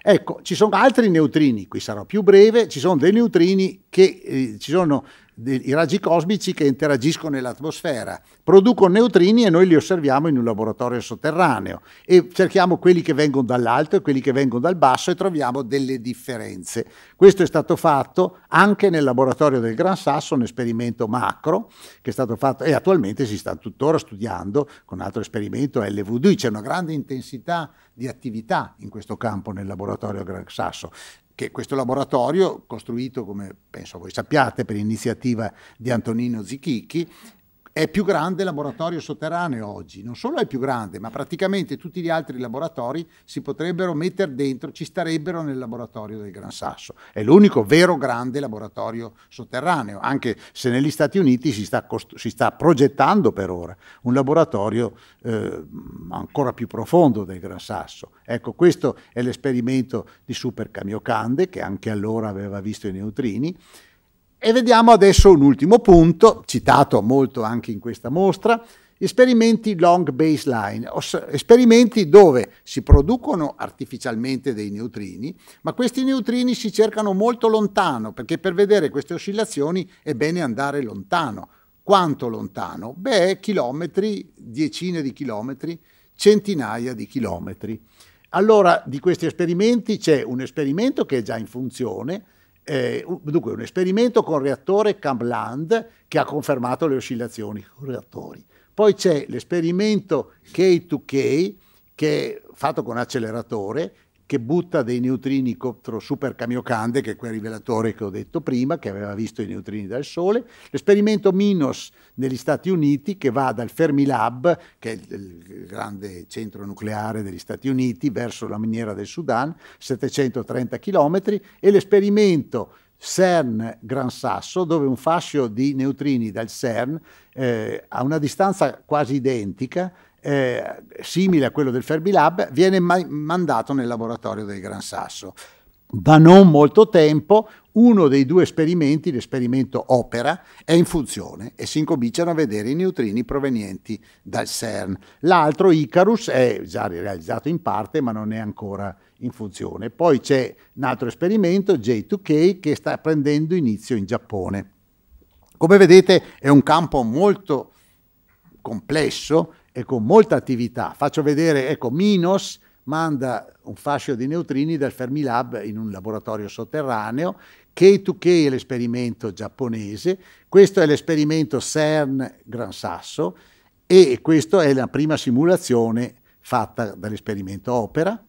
Ecco, ci sono altri neutrini, qui sarò più breve, ci sono dei neutrini che eh, ci sono i raggi cosmici che interagiscono nell'atmosfera, producono neutrini e noi li osserviamo in un laboratorio sotterraneo e cerchiamo quelli che vengono dall'alto e quelli che vengono dal basso e troviamo delle differenze. Questo è stato fatto anche nel laboratorio del Gran Sasso, un esperimento macro che è stato fatto e attualmente si sta tuttora studiando con un altro esperimento LVD, c'è una grande intensità di attività in questo campo nel laboratorio Gran Sasso che questo laboratorio, costruito come penso voi sappiate per iniziativa di Antonino Zichichi, è più grande il laboratorio sotterraneo oggi, non solo è più grande, ma praticamente tutti gli altri laboratori si potrebbero mettere dentro, ci starebbero nel laboratorio del Gran Sasso. È l'unico vero grande laboratorio sotterraneo, anche se negli Stati Uniti si sta, si sta progettando per ora un laboratorio eh, ancora più profondo del Gran Sasso. Ecco, questo è l'esperimento di Super Camiocande, che anche allora aveva visto i neutrini, e vediamo adesso un ultimo punto, citato molto anche in questa mostra, esperimenti long baseline, esperimenti dove si producono artificialmente dei neutrini, ma questi neutrini si cercano molto lontano, perché per vedere queste oscillazioni è bene andare lontano. Quanto lontano? Beh, chilometri, decine di chilometri, centinaia di chilometri. Allora, di questi esperimenti c'è un esperimento che è già in funzione, eh, dunque, un esperimento con reattore Cambland che ha confermato le oscillazioni con reattori. Poi c'è l'esperimento K2K che è fatto con acceleratore che butta dei neutrini contro Super Camiocande, che è quel rivelatore che ho detto prima, che aveva visto i neutrini dal Sole, l'esperimento Minos negli Stati Uniti, che va dal Fermilab, che è il grande centro nucleare degli Stati Uniti, verso la miniera del Sudan, 730 km, e l'esperimento CERN Gran Sasso, dove un fascio di neutrini dal CERN eh, a una distanza quasi identica eh, simile a quello del Ferbilab, viene ma mandato nel laboratorio del Gran Sasso. Da non molto tempo uno dei due esperimenti, l'esperimento Opera, è in funzione e si incominciano a vedere i neutrini provenienti dal CERN. L'altro, Icarus, è già realizzato in parte ma non è ancora in funzione. Poi c'è un altro esperimento, J2K, che sta prendendo inizio in Giappone. Come vedete è un campo molto complesso e con molta attività. Faccio vedere, ecco, Minos manda un fascio di neutrini dal Fermilab in un laboratorio sotterraneo, K2K è l'esperimento giapponese, questo è l'esperimento CERN Gran Sasso e questa è la prima simulazione fatta dall'esperimento Opera.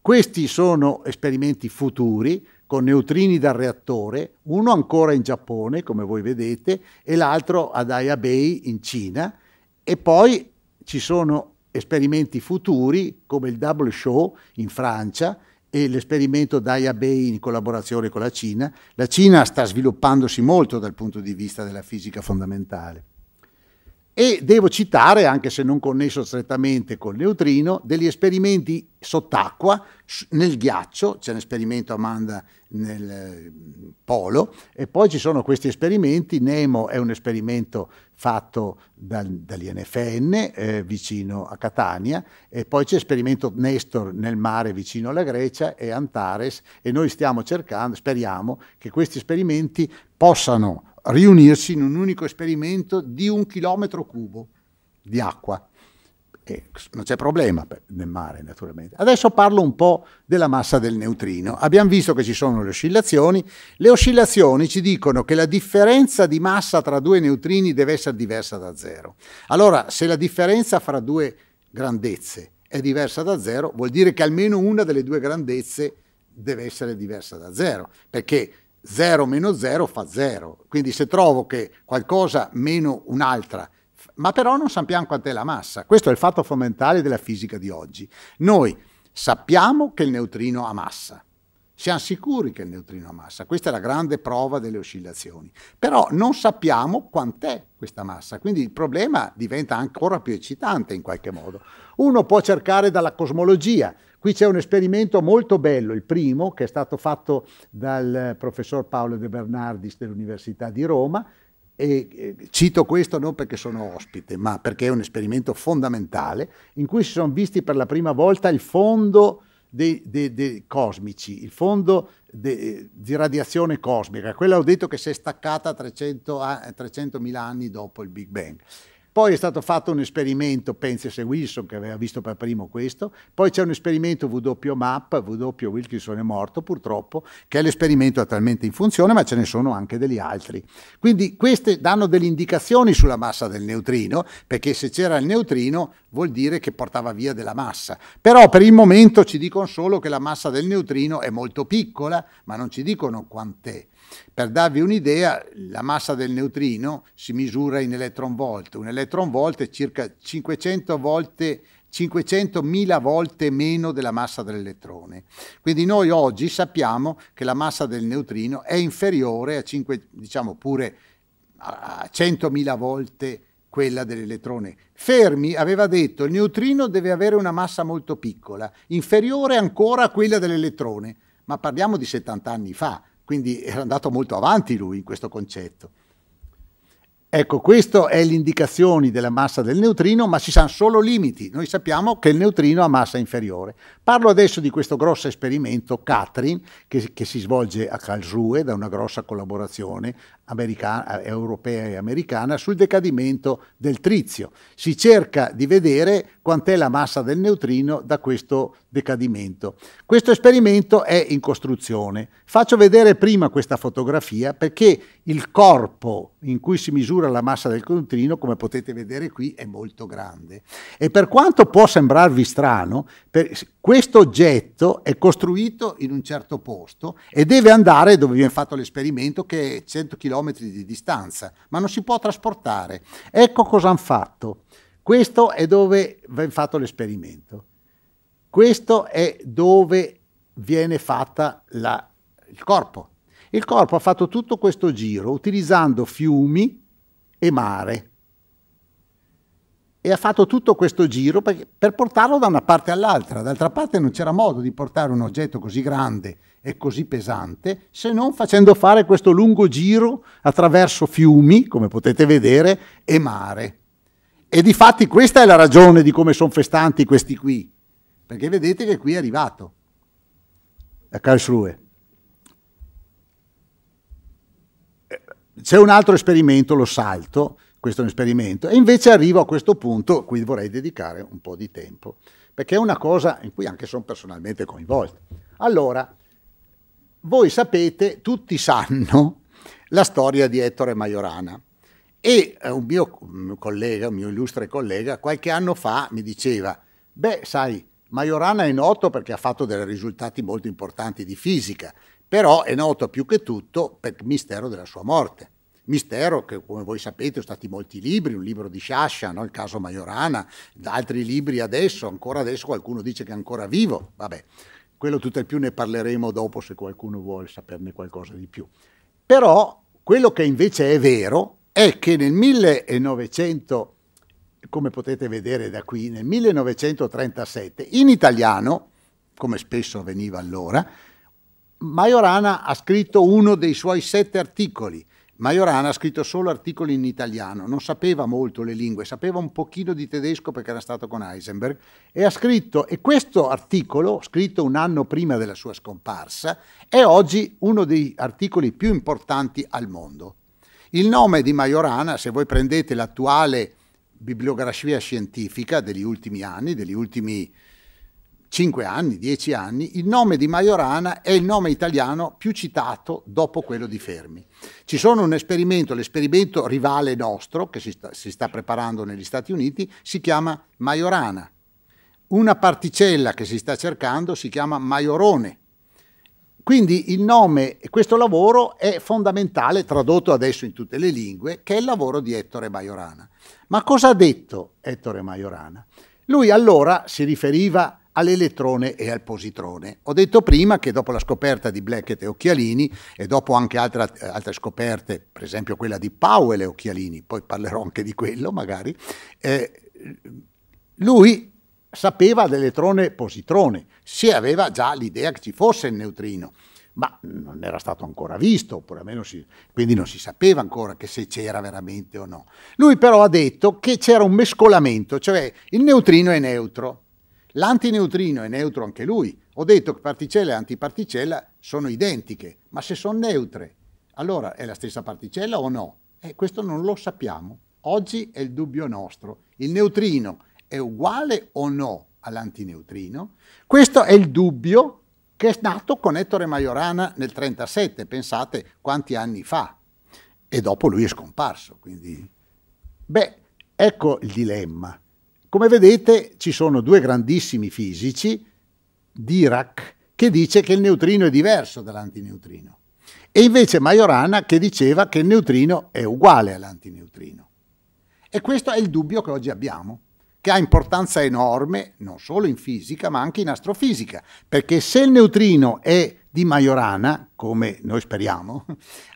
Questi sono esperimenti futuri con neutrini dal reattore, uno ancora in Giappone, come voi vedete, e l'altro ad Aya Bay in Cina, e poi ci sono esperimenti futuri come il Double Show in Francia e l'esperimento Daya Bay in collaborazione con la Cina. La Cina sta sviluppandosi molto dal punto di vista della fisica fondamentale. E devo citare, anche se non connesso strettamente col neutrino, degli esperimenti sott'acqua nel ghiaccio, c'è un esperimento Amanda nel eh, polo, e poi ci sono questi esperimenti, Nemo è un esperimento fatto dal, dall'INFN eh, vicino a Catania, e poi c'è l'esperimento Nestor nel mare vicino alla Grecia e Antares, e noi stiamo cercando, speriamo che questi esperimenti possano riunirsi in un unico esperimento di un chilometro cubo di acqua. E non c'è problema nel mare, naturalmente. Adesso parlo un po' della massa del neutrino. Abbiamo visto che ci sono le oscillazioni. Le oscillazioni ci dicono che la differenza di massa tra due neutrini deve essere diversa da zero. Allora, se la differenza fra due grandezze è diversa da zero, vuol dire che almeno una delle due grandezze deve essere diversa da zero, perché 0 meno 0 fa 0. Quindi se trovo che qualcosa meno un'altra, ma però non sappiamo quant'è la massa. Questo è il fatto fondamentale della fisica di oggi. Noi sappiamo che il neutrino ha massa. Siamo sicuri che il neutrino ha massa, questa è la grande prova delle oscillazioni, però non sappiamo quant'è questa massa, quindi il problema diventa ancora più eccitante in qualche modo. Uno può cercare dalla cosmologia, qui c'è un esperimento molto bello, il primo, che è stato fatto dal professor Paolo De Bernardis dell'Università di Roma, e eh, cito questo non perché sono ospite, ma perché è un esperimento fondamentale, in cui si sono visti per la prima volta il fondo dei, dei, dei cosmici, il fondo de, di radiazione cosmica, quella ho detto che si è staccata 300.000 anni dopo il Big Bang. Poi è stato fatto un esperimento, pensi e Wilson che aveva visto per primo questo, poi c'è un esperimento W MAP, W Wilkinson è morto purtroppo, che è l'esperimento attualmente in funzione, ma ce ne sono anche degli altri. Quindi queste danno delle indicazioni sulla massa del neutrino, perché se c'era il neutrino vuol dire che portava via della massa. Però per il momento ci dicono solo che la massa del neutrino è molto piccola, ma non ci dicono quant'è. Per darvi un'idea, la massa del neutrino si misura in electron volt. Un electron volt è circa 500 volte 500.000 volte meno della massa dell'elettrone. Quindi noi oggi sappiamo che la massa del neutrino è inferiore a 5, diciamo pure a 100.000 volte quella dell'elettrone. Fermi aveva detto il neutrino deve avere una massa molto piccola, inferiore ancora a quella dell'elettrone, ma parliamo di 70 anni fa. Quindi era andato molto avanti lui in questo concetto. Ecco, questa è l'indicazione della massa del neutrino, ma ci sono solo limiti. Noi sappiamo che il neutrino ha massa inferiore. Parlo adesso di questo grosso esperimento Catrin che, che si svolge a Karlsruhe da una grossa collaborazione europea e americana sul decadimento del trizio. Si cerca di vedere quant'è la massa del neutrino da questo decadimento. Questo esperimento è in costruzione. Faccio vedere prima questa fotografia perché il corpo in cui si misura la massa del neutrino, come potete vedere qui, è molto grande. E per quanto può sembrarvi strano, per, questo questo oggetto è costruito in un certo posto e deve andare dove viene fatto l'esperimento che è 100 km di distanza, ma non si può trasportare. Ecco cosa hanno fatto. Questo è dove viene fatto l'esperimento. Questo è dove viene fatta la, il corpo. Il corpo ha fatto tutto questo giro utilizzando fiumi e mare e ha fatto tutto questo giro per, per portarlo da una parte all'altra. D'altra parte non c'era modo di portare un oggetto così grande e così pesante se non facendo fare questo lungo giro attraverso fiumi, come potete vedere, e mare. E di fatti questa è la ragione di come sono festanti questi qui, perché vedete che qui è arrivato, a Karlsruhe. Eh, c'è un altro esperimento, lo salto, questo esperimento. E invece arrivo a questo punto a cui vorrei dedicare un po' di tempo, perché è una cosa in cui anche sono personalmente coinvolto. Allora, voi sapete, tutti sanno la storia di Ettore Majorana e eh, un mio collega, un mio illustre collega, qualche anno fa mi diceva, beh, sai, Majorana è noto perché ha fatto dei risultati molto importanti di fisica, però è noto più che tutto per il mistero della sua morte. Mistero che come voi sapete sono stati molti libri, un libro di Sciascia, no? il caso Majorana, altri libri adesso, ancora adesso qualcuno dice che è ancora vivo, vabbè, quello tutto e più ne parleremo dopo se qualcuno vuole saperne qualcosa di più. Però quello che invece è vero è che nel 1900, come potete vedere da qui, nel 1937 in italiano, come spesso avveniva allora, Majorana ha scritto uno dei suoi sette articoli Majorana ha scritto solo articoli in italiano, non sapeva molto le lingue, sapeva un pochino di tedesco perché era stato con Heisenberg e ha scritto, e questo articolo, scritto un anno prima della sua scomparsa, è oggi uno degli articoli più importanti al mondo. Il nome di Majorana, se voi prendete l'attuale bibliografia scientifica degli ultimi anni, degli ultimi 5 anni, 10 anni, il nome di Majorana è il nome italiano più citato dopo quello di Fermi. Ci sono un esperimento, l'esperimento rivale nostro, che si sta, si sta preparando negli Stati Uniti, si chiama Majorana. Una particella che si sta cercando si chiama Majorone. Quindi il nome, questo lavoro è fondamentale, tradotto adesso in tutte le lingue, che è il lavoro di Ettore Majorana. Ma cosa ha detto Ettore Majorana? Lui allora si riferiva all'elettrone e al positrone. Ho detto prima che dopo la scoperta di Blackett e Occhialini e dopo anche altre, eh, altre scoperte, per esempio quella di Powell e Occhialini, poi parlerò anche di quello magari, eh, lui sapeva dell'elettrone positrone, si aveva già l'idea che ci fosse il neutrino ma non era stato ancora visto, oppure almeno si, quindi non si sapeva ancora che se c'era veramente o no. Lui però ha detto che c'era un mescolamento, cioè il neutrino è neutro, L'antineutrino è neutro anche lui. Ho detto che particella e antiparticella sono identiche, ma se sono neutre, allora è la stessa particella o no? Eh, questo non lo sappiamo. Oggi è il dubbio nostro. Il neutrino è uguale o no all'antineutrino? Questo è il dubbio che è nato con Ettore Majorana nel 1937, pensate quanti anni fa. E dopo lui è scomparso, quindi... Beh, ecco il dilemma. Come vedete ci sono due grandissimi fisici, Dirac, che dice che il neutrino è diverso dall'antineutrino, e invece Majorana che diceva che il neutrino è uguale all'antineutrino. E questo è il dubbio che oggi abbiamo, che ha importanza enorme non solo in fisica ma anche in astrofisica, perché se il neutrino è di Majorana, come noi speriamo,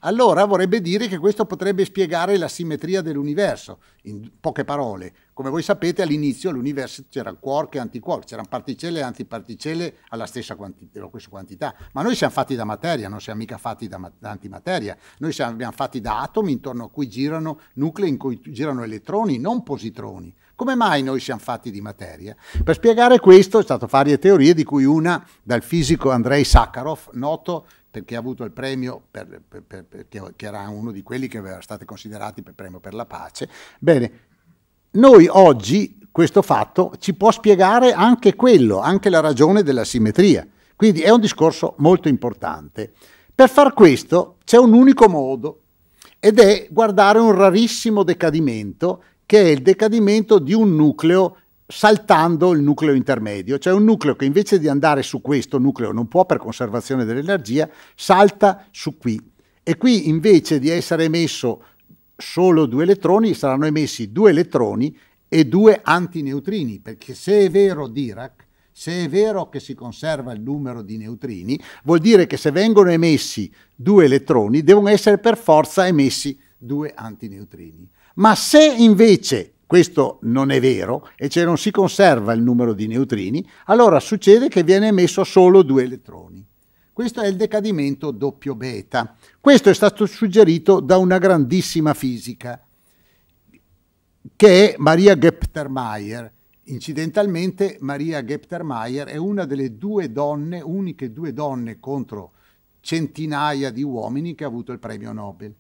allora vorrebbe dire che questo potrebbe spiegare la simmetria dell'universo, in poche parole. Come voi sapete all'inizio all'universo c'era quark e antiquark, c'erano particelle e antiparticelle alla stessa quantità, quantità, ma noi siamo fatti da materia, non siamo mica fatti da, da antimateria, noi siamo fatti da atomi intorno a cui girano nuclei, in cui girano elettroni, non positroni. Come mai noi siamo fatti di materia? Per spiegare questo è stato varie teorie, di cui una dal fisico Andrei Sakharov, noto perché ha avuto il premio, per, per, per, che era uno di quelli che erano stati considerati per premio per la pace. Bene, noi oggi questo fatto ci può spiegare anche quello, anche la ragione della simmetria. Quindi è un discorso molto importante. Per far questo c'è un unico modo ed è guardare un rarissimo decadimento che è il decadimento di un nucleo saltando il nucleo intermedio, cioè un nucleo che invece di andare su questo nucleo non può per conservazione dell'energia, salta su qui. E qui invece di essere emesso solo due elettroni, saranno emessi due elettroni e due antineutrini, perché se è vero Dirac, se è vero che si conserva il numero di neutrini, vuol dire che se vengono emessi due elettroni, devono essere per forza emessi due antineutrini. Ma se invece questo non è vero e cioè non si conserva il numero di neutrini, allora succede che viene emesso solo due elettroni. Questo è il decadimento doppio beta. Questo è stato suggerito da una grandissima fisica, che è Maria Geptermeier. Incidentalmente Maria Geptermeier è una delle due donne, uniche due donne contro centinaia di uomini che ha avuto il premio Nobel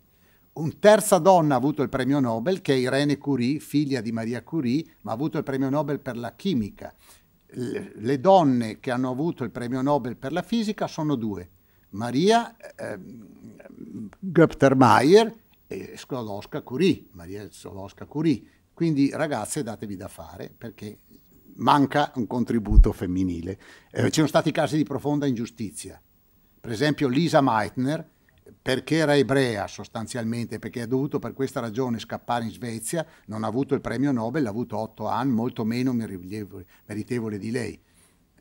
un terza donna ha avuto il premio Nobel, che è Irene Curie, figlia di Maria Curie, ma ha avuto il premio Nobel per la chimica. Le donne che hanno avuto il premio Nobel per la fisica sono due, Maria eh, Göptermeier e Sklodowska Curie, Maria Sklodowska Curie. Quindi ragazze datevi da fare perché manca un contributo femminile. Eh, ci sono stati casi di profonda ingiustizia. Per esempio Lisa Meitner, perché era ebrea sostanzialmente, perché ha dovuto per questa ragione scappare in Svezia, non ha avuto il premio Nobel, ha avuto Otto anni, molto meno meritevole, meritevole di lei.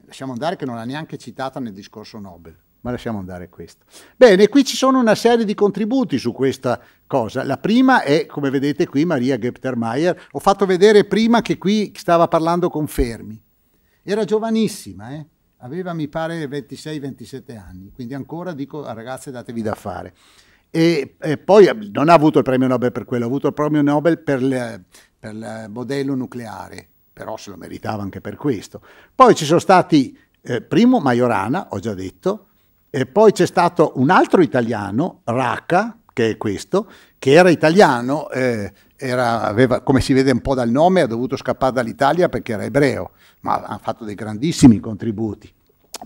Lasciamo andare che non l'ha neanche citata nel discorso Nobel ma lasciamo andare questo. Bene, qui ci sono una serie di contributi su questa cosa. La prima è, come vedete qui, Maria Geptermeier. Ho fatto vedere prima che qui stava parlando con Fermi. Era giovanissima, eh? aveva mi pare 26-27 anni, quindi ancora dico ragazze datevi da fare. E, e, poi non ha avuto il premio Nobel per quello, ha avuto il premio Nobel per, le, per il modello nucleare, però se lo meritava anche per questo. Poi ci sono stati, eh, primo Majorana, ho già detto, e poi c'è stato un altro italiano, Racca, che è questo, che era italiano, eh, era, aveva, come si vede un po' dal nome, ha dovuto scappare dall'Italia perché era ebreo, ma ha fatto dei grandissimi contributi.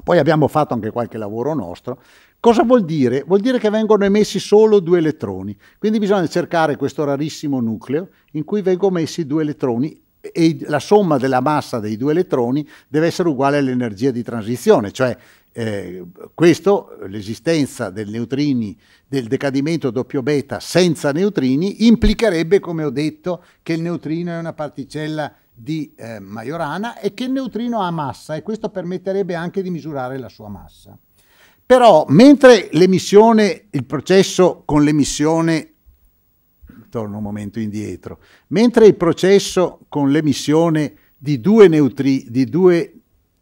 Poi abbiamo fatto anche qualche lavoro nostro. Cosa vuol dire? Vuol dire che vengono emessi solo due elettroni, quindi bisogna cercare questo rarissimo nucleo in cui vengono emessi due elettroni e la somma della massa dei due elettroni deve essere uguale all'energia di transizione, cioè eh, questo, l'esistenza del neutrini, del decadimento doppio beta senza neutrini, implicherebbe, come ho detto, che il neutrino è una particella di eh, Majorana e che il neutrino ha massa e questo permetterebbe anche di misurare la sua massa. Però mentre l'emissione, il processo con l'emissione, torno un momento indietro, mentre il processo con l'emissione di due, neutri, di due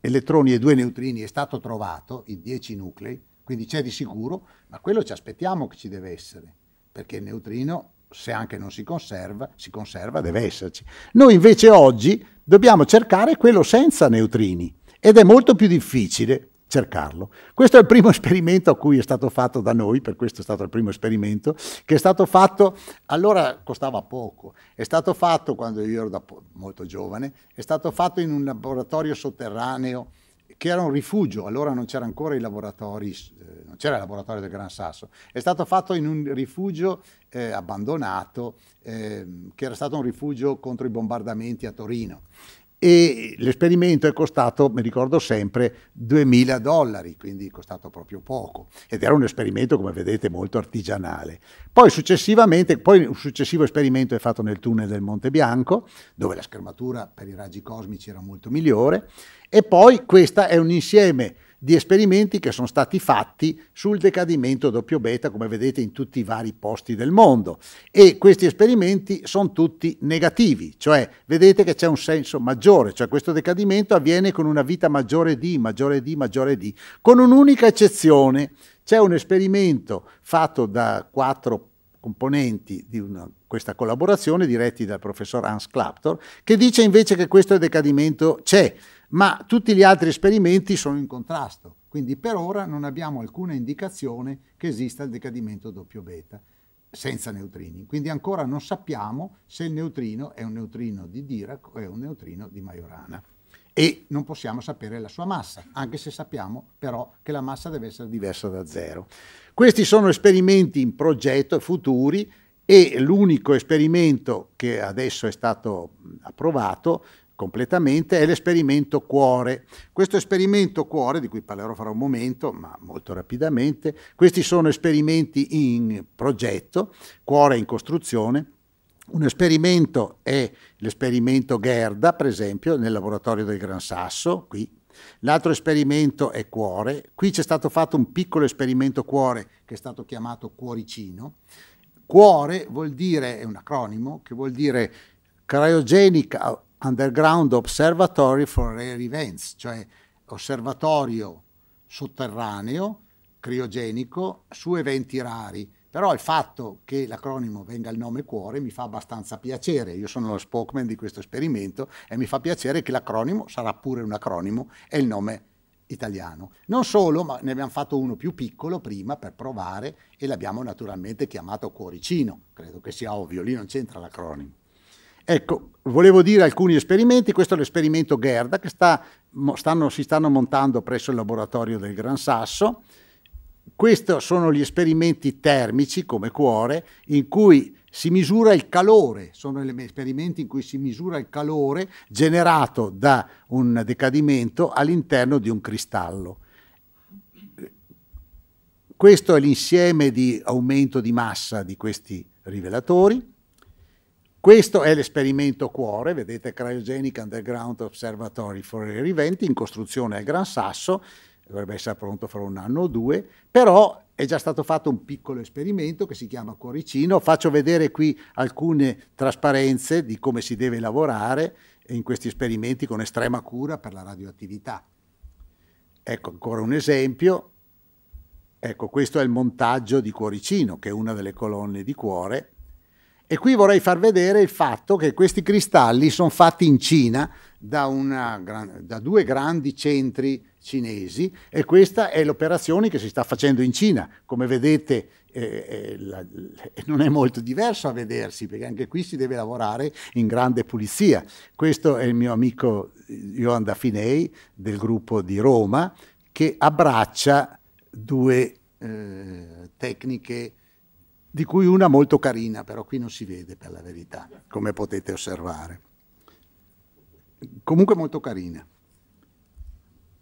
elettroni e due neutrini è stato trovato in 10 nuclei, quindi c'è di sicuro, ma quello ci aspettiamo che ci deve essere, perché il neutrino, se anche non si conserva, si conserva, deve esserci. Noi invece oggi dobbiamo cercare quello senza neutrini ed è molto più difficile cercarlo. Questo è il primo esperimento a cui è stato fatto da noi, per questo è stato il primo esperimento, che è stato fatto, allora costava poco, è stato fatto quando io ero da molto giovane, è stato fatto in un laboratorio sotterraneo che era un rifugio, allora non c'erano ancora i laboratori, eh, non c'era il laboratorio del Gran Sasso, è stato fatto in un rifugio eh, abbandonato, eh, che era stato un rifugio contro i bombardamenti a Torino e l'esperimento è costato, mi ricordo sempre, 2000 dollari, quindi è costato proprio poco ed era un esperimento, come vedete, molto artigianale. Poi successivamente, poi un successivo esperimento è fatto nel tunnel del Monte Bianco, dove la schermatura per i raggi cosmici era molto migliore e poi questa è un insieme di esperimenti che sono stati fatti sul decadimento doppio beta, come vedete in tutti i vari posti del mondo. E questi esperimenti sono tutti negativi, cioè vedete che c'è un senso maggiore, cioè questo decadimento avviene con una vita maggiore di, maggiore di, maggiore di, con un'unica eccezione. C'è un esperimento fatto da quattro componenti di una, questa collaborazione diretti dal professor Hans Claptor, che dice invece che questo decadimento c'è, ma tutti gli altri esperimenti sono in contrasto, quindi per ora non abbiamo alcuna indicazione che esista il decadimento doppio beta senza neutrini. Quindi ancora non sappiamo se il neutrino è un neutrino di Dirac o è un neutrino di Majorana. E non possiamo sapere la sua massa, anche se sappiamo però che la massa deve essere diversa da zero. Questi sono esperimenti in progetto futuri e l'unico esperimento che adesso è stato approvato completamente è l'esperimento cuore. Questo esperimento cuore, di cui parlerò fra un momento, ma molto rapidamente, questi sono esperimenti in progetto, cuore in costruzione. Un esperimento è l'esperimento Gerda, per esempio, nel laboratorio del Gran Sasso, qui. L'altro esperimento è cuore. Qui c'è stato fatto un piccolo esperimento cuore che è stato chiamato cuoricino. Cuore vuol dire, è un acronimo, che vuol dire Cryogenic Underground Observatory for Rare Events, cioè osservatorio sotterraneo, criogenico, su eventi rari. Però il fatto che l'acronimo venga il nome cuore mi fa abbastanza piacere. Io sono lo spokesman di questo esperimento e mi fa piacere che l'acronimo sarà pure un acronimo e il nome italiano. Non solo, ma ne abbiamo fatto uno più piccolo prima per provare e l'abbiamo naturalmente chiamato cuoricino. Credo che sia ovvio, lì non c'entra l'acronimo. Ecco, volevo dire alcuni esperimenti, questo è l'esperimento Gerda che sta, stanno, si stanno montando presso il laboratorio del Gran Sasso. Questi sono gli esperimenti termici come cuore in cui si misura il calore, sono gli esperimenti in cui si misura il calore generato da un decadimento all'interno di un cristallo. Questo è l'insieme di aumento di massa di questi rivelatori questo è l'esperimento cuore, vedete Cryogenic Underground Observatory for Foreri 20 in costruzione al Gran Sasso, dovrebbe essere pronto fra un anno o due, però è già stato fatto un piccolo esperimento che si chiama Cuoricino, faccio vedere qui alcune trasparenze di come si deve lavorare in questi esperimenti con estrema cura per la radioattività. Ecco ancora un esempio, ecco questo è il montaggio di Cuoricino, che è una delle colonne di cuore, e qui vorrei far vedere il fatto che questi cristalli sono fatti in Cina da, una, da due grandi centri cinesi e questa è l'operazione che si sta facendo in Cina. Come vedete eh, eh, la, non è molto diverso a vedersi perché anche qui si deve lavorare in grande pulizia. Questo è il mio amico Johan Daffinei del gruppo di Roma che abbraccia due eh, tecniche di cui una molto carina, però qui non si vede per la verità, come potete osservare. Comunque molto carina.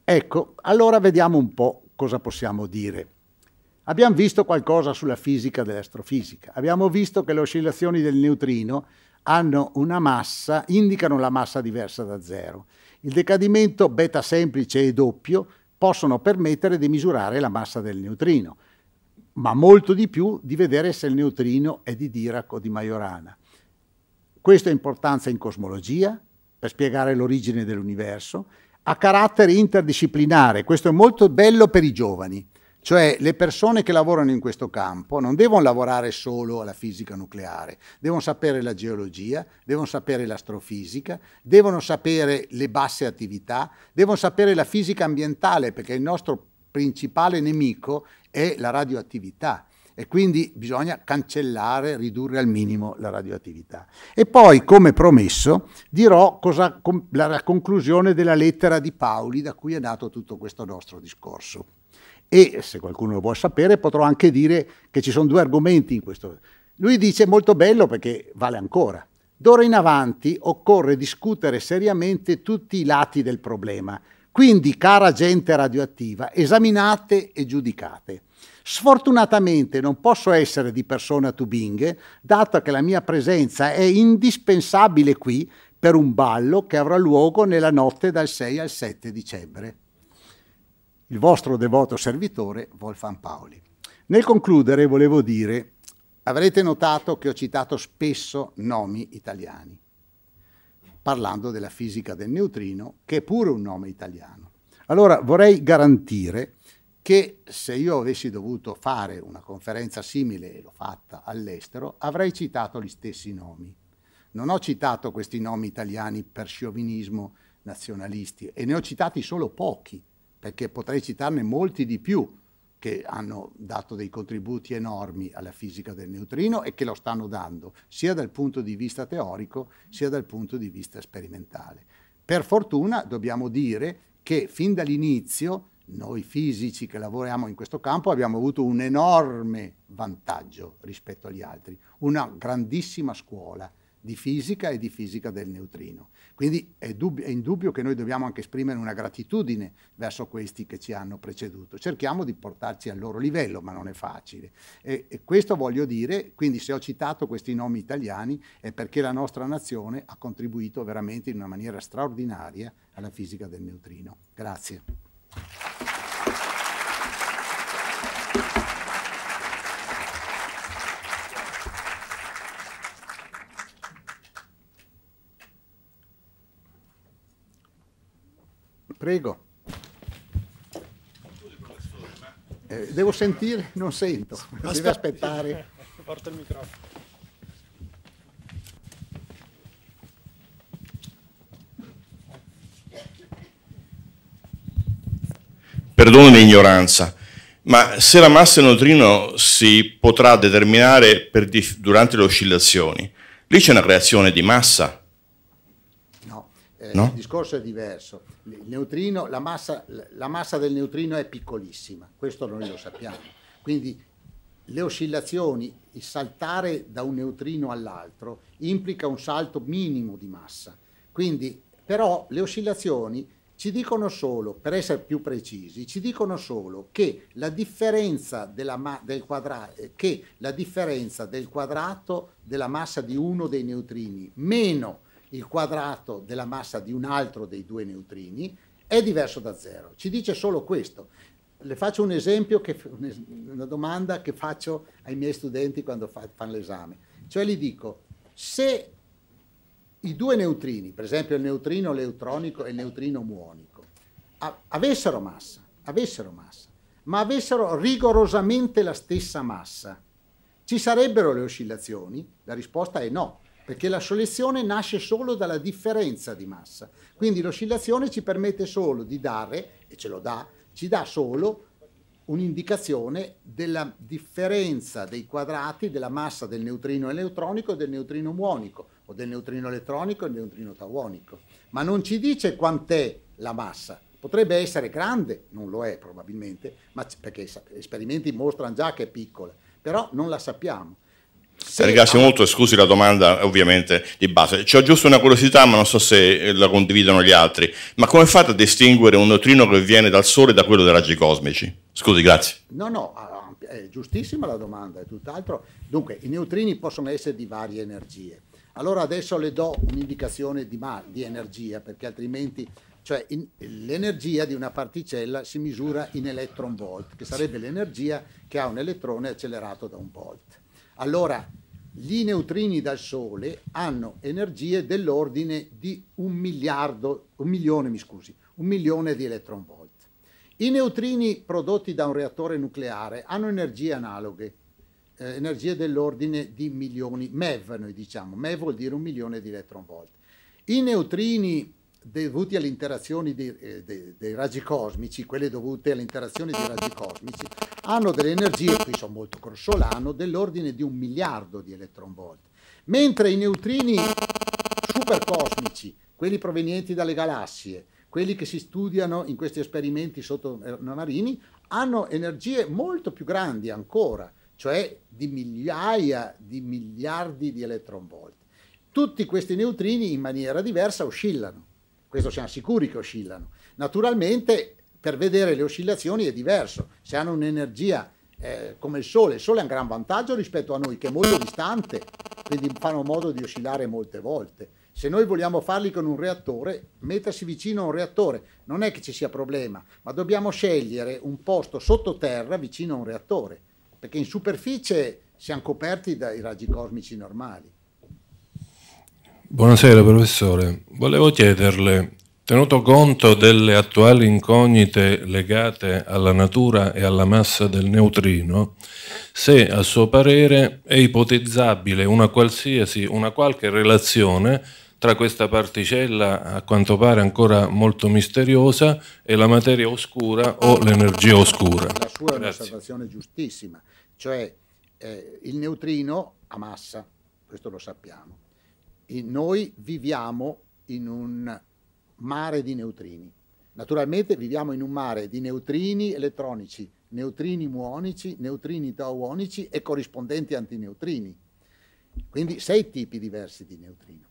Ecco, allora vediamo un po' cosa possiamo dire. Abbiamo visto qualcosa sulla fisica dell'astrofisica, abbiamo visto che le oscillazioni del neutrino hanno una massa, indicano la massa diversa da zero. Il decadimento beta semplice e doppio possono permettere di misurare la massa del neutrino ma molto di più di vedere se il neutrino è di Dirac o di Majorana. Questo ha importanza in cosmologia, per spiegare l'origine dell'universo, ha carattere interdisciplinare, questo è molto bello per i giovani, cioè le persone che lavorano in questo campo non devono lavorare solo alla fisica nucleare, devono sapere la geologia, devono sapere l'astrofisica, devono sapere le basse attività, devono sapere la fisica ambientale, perché il nostro principale nemico è la radioattività e quindi bisogna cancellare, ridurre al minimo la radioattività. E poi, come promesso, dirò cosa, com, la conclusione della lettera di Paoli da cui è nato tutto questo nostro discorso. E se qualcuno lo vuole sapere, potrò anche dire che ci sono due argomenti in questo. Lui dice molto bello perché vale ancora. D'ora in avanti occorre discutere seriamente tutti i lati del problema, quindi, cara gente radioattiva, esaminate e giudicate. Sfortunatamente non posso essere di persona tubinghe, dato che la mia presenza è indispensabile qui per un ballo che avrà luogo nella notte dal 6 al 7 dicembre. Il vostro devoto servitore Wolfgang Paoli. Nel concludere volevo dire, avrete notato che ho citato spesso nomi italiani parlando della fisica del neutrino, che è pure un nome italiano. Allora vorrei garantire che se io avessi dovuto fare una conferenza simile, e l'ho fatta all'estero, avrei citato gli stessi nomi. Non ho citato questi nomi italiani per sciovinismo nazionalisti e ne ho citati solo pochi, perché potrei citarne molti di più che hanno dato dei contributi enormi alla fisica del neutrino e che lo stanno dando sia dal punto di vista teorico sia dal punto di vista sperimentale. Per fortuna dobbiamo dire che fin dall'inizio noi fisici che lavoriamo in questo campo abbiamo avuto un enorme vantaggio rispetto agli altri, una grandissima scuola di fisica e di fisica del neutrino. Quindi è, dubbio, è, indubbio che noi dobbiamo anche esprimere una gratitudine verso questi che ci hanno preceduto. Cerchiamo di portarci al loro livello, ma non è facile. E, e questo voglio dire, quindi se ho citato questi nomi italiani è perché la nostra nazione ha contribuito veramente in una maniera straordinaria alla fisica del neutrino. Grazie. Prego. Eh, devo sentire, non sento. Aspetta. Deve aspettare. Porta il microfono. Perdono l'ignoranza, ma se la massa del neutrino si potrà determinare di, durante le oscillazioni, lì c'è una creazione di massa eh, no? Il discorso è diverso. Neutrino, la, massa, la massa del neutrino è piccolissima, questo noi lo sappiamo. Quindi le oscillazioni, il saltare da un neutrino all'altro implica un salto minimo di massa. Quindi, però le oscillazioni ci dicono solo, per essere più precisi, ci dicono solo che la differenza, del, quadra eh, che la differenza del quadrato della massa di uno dei neutrini meno il quadrato della massa di un altro dei due neutrini è diverso da zero. Ci dice solo questo. Le faccio un esempio, che, una domanda che faccio ai miei studenti quando fa, fanno l'esame. Cioè gli dico, se i due neutrini, per esempio il neutrino leutronico e il neutrino muonico, avessero massa, avessero massa, ma avessero rigorosamente la stessa massa, ci sarebbero le oscillazioni? La risposta è no, perché la soluzione nasce solo dalla differenza di massa. Quindi l'oscillazione ci permette solo di dare, e ce lo dà, ci dà solo un'indicazione della differenza dei quadrati della massa del neutrino elettronico e del neutrino muonico, o del neutrino elettronico e del neutrino tauonico, ma non ci dice quant'è la massa. Potrebbe essere grande, non lo è probabilmente, perché gli esperimenti mostrano già che è piccola, però non la sappiamo. Sì, Ragazzi, no. molto scusi la domanda ovviamente di base. C'ho giusto una curiosità, ma non so se eh, la condividono gli altri. Ma come fate a distinguere un neutrino che viene dal Sole da quello dei raggi cosmici? Scusi, grazie. No, no, è giustissima la domanda, è tutt'altro. Dunque, i neutrini possono essere di varie energie. Allora adesso le do un'indicazione di, ma, di energia, perché altrimenti cioè in, l'energia di una particella si misura in electron volt, che sarebbe l'energia che ha un elettrone accelerato da un volt. Allora, gli neutrini dal Sole hanno energie dell'ordine di un miliardo, un milione, mi scusi, un milione di electron volt. I neutrini prodotti da un reattore nucleare hanno energie analoghe, eh, energie dell'ordine di milioni, MeV noi diciamo, MeV vuol dire un milione di electron volt. I neutrini dovuti alle interazioni di, eh, dei, dei, raggi cosmici, quelle dovute alle interazioni dei raggi cosmici, hanno delle energie, qui sono molto grossolano, dell'ordine di un miliardo di elettronvolt, mentre i neutrini supercosmici, quelli provenienti dalle galassie, quelli che si studiano in questi esperimenti sotto sottomarini, eh, hanno energie molto più grandi ancora, cioè di migliaia di miliardi di elettronvolt. Tutti questi neutrini in maniera diversa oscillano questo siamo sicuri che oscillano. Naturalmente per vedere le oscillazioni è diverso, se hanno un'energia eh, come il Sole, il Sole ha un gran vantaggio rispetto a noi che è molto distante, quindi fanno modo di oscillare molte volte. Se noi vogliamo farli con un reattore, mettersi vicino a un reattore non è che ci sia problema, ma dobbiamo scegliere un posto sottoterra vicino a un reattore, perché in superficie siamo coperti dai raggi cosmici normali. Buonasera professore, volevo chiederle, tenuto conto delle attuali incognite legate alla natura e alla massa del neutrino, se a suo parere è ipotizzabile una qualsiasi, una qualche relazione tra questa particella a quanto pare ancora molto misteriosa e la materia oscura o l'energia oscura. La sua è un'osservazione giustissima, cioè eh, il neutrino ha massa, questo lo sappiamo, e noi viviamo in un mare di neutrini. Naturalmente viviamo in un mare di neutrini elettronici, neutrini muonici, neutrini tauonici e corrispondenti antineutrini. Quindi sei tipi diversi di neutrino.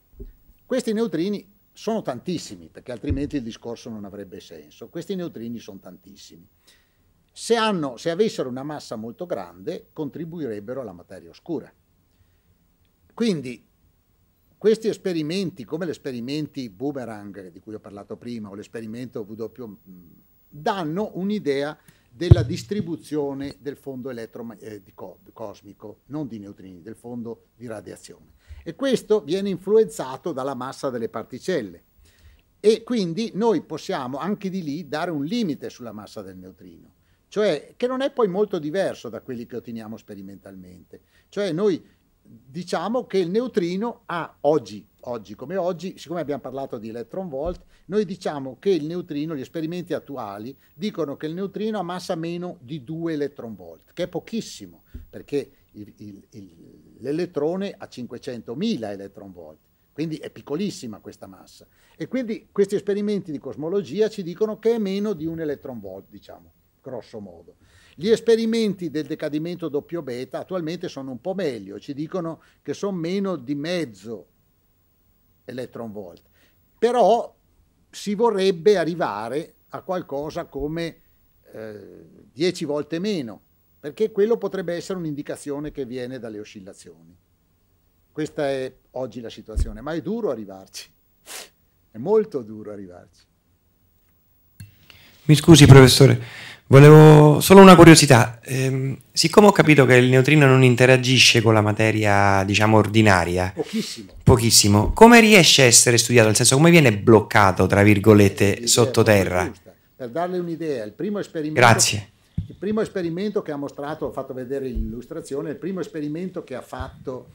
Questi neutrini sono tantissimi, perché altrimenti il discorso non avrebbe senso. Questi neutrini sono tantissimi. Se, hanno, se avessero una massa molto grande, contribuirebbero alla materia oscura. Quindi questi esperimenti, come gli esperimenti boomerang di cui ho parlato prima, o l'esperimento W, mm, danno un'idea della distribuzione del fondo eh, co cosmico, non di neutrini, del fondo di radiazione. E questo viene influenzato dalla massa delle particelle. E quindi noi possiamo anche di lì dare un limite sulla massa del neutrino, cioè che non è poi molto diverso da quelli che otteniamo sperimentalmente. Cioè noi diciamo che il neutrino ha oggi, oggi come oggi, siccome abbiamo parlato di electron volt, noi diciamo che il neutrino, gli esperimenti attuali dicono che il neutrino ha massa meno di 2 electron volt, che è pochissimo, perché l'elettrone ha 500.000 electron volt, quindi è piccolissima questa massa. E quindi questi esperimenti di cosmologia ci dicono che è meno di un electron volt, diciamo, grosso modo. Gli esperimenti del decadimento doppio beta attualmente sono un po' meglio, ci dicono che sono meno di mezzo elettron volt, però si vorrebbe arrivare a qualcosa come eh, 10 volte meno, perché quello potrebbe essere un'indicazione che viene dalle oscillazioni. Questa è oggi la situazione, ma è duro arrivarci, è molto duro arrivarci. Mi scusi professore. Volevo solo una curiosità, eh, siccome ho capito che il neutrino non interagisce con la materia, diciamo, ordinaria, pochissimo. pochissimo, come riesce a essere studiato? Nel senso, come viene bloccato, tra virgolette, sottoterra? Per darle un'idea, il primo esperimento... Grazie. Il primo esperimento che ha mostrato, ho fatto vedere l'illustrazione, il primo esperimento che ha fatto,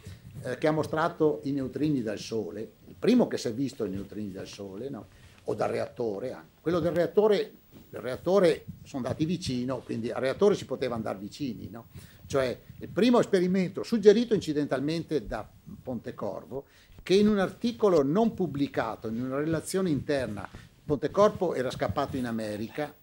eh, che ha mostrato i neutrini dal Sole, il primo che si è visto i neutrini dal Sole, no? o dal reattore, anche. quello del reattore il reattore sono andati vicino, quindi al reattore si poteva andare vicini, no? Cioè il primo esperimento suggerito incidentalmente da Pontecorvo, che in un articolo non pubblicato, in una relazione interna, Pontecorvo era scappato in America,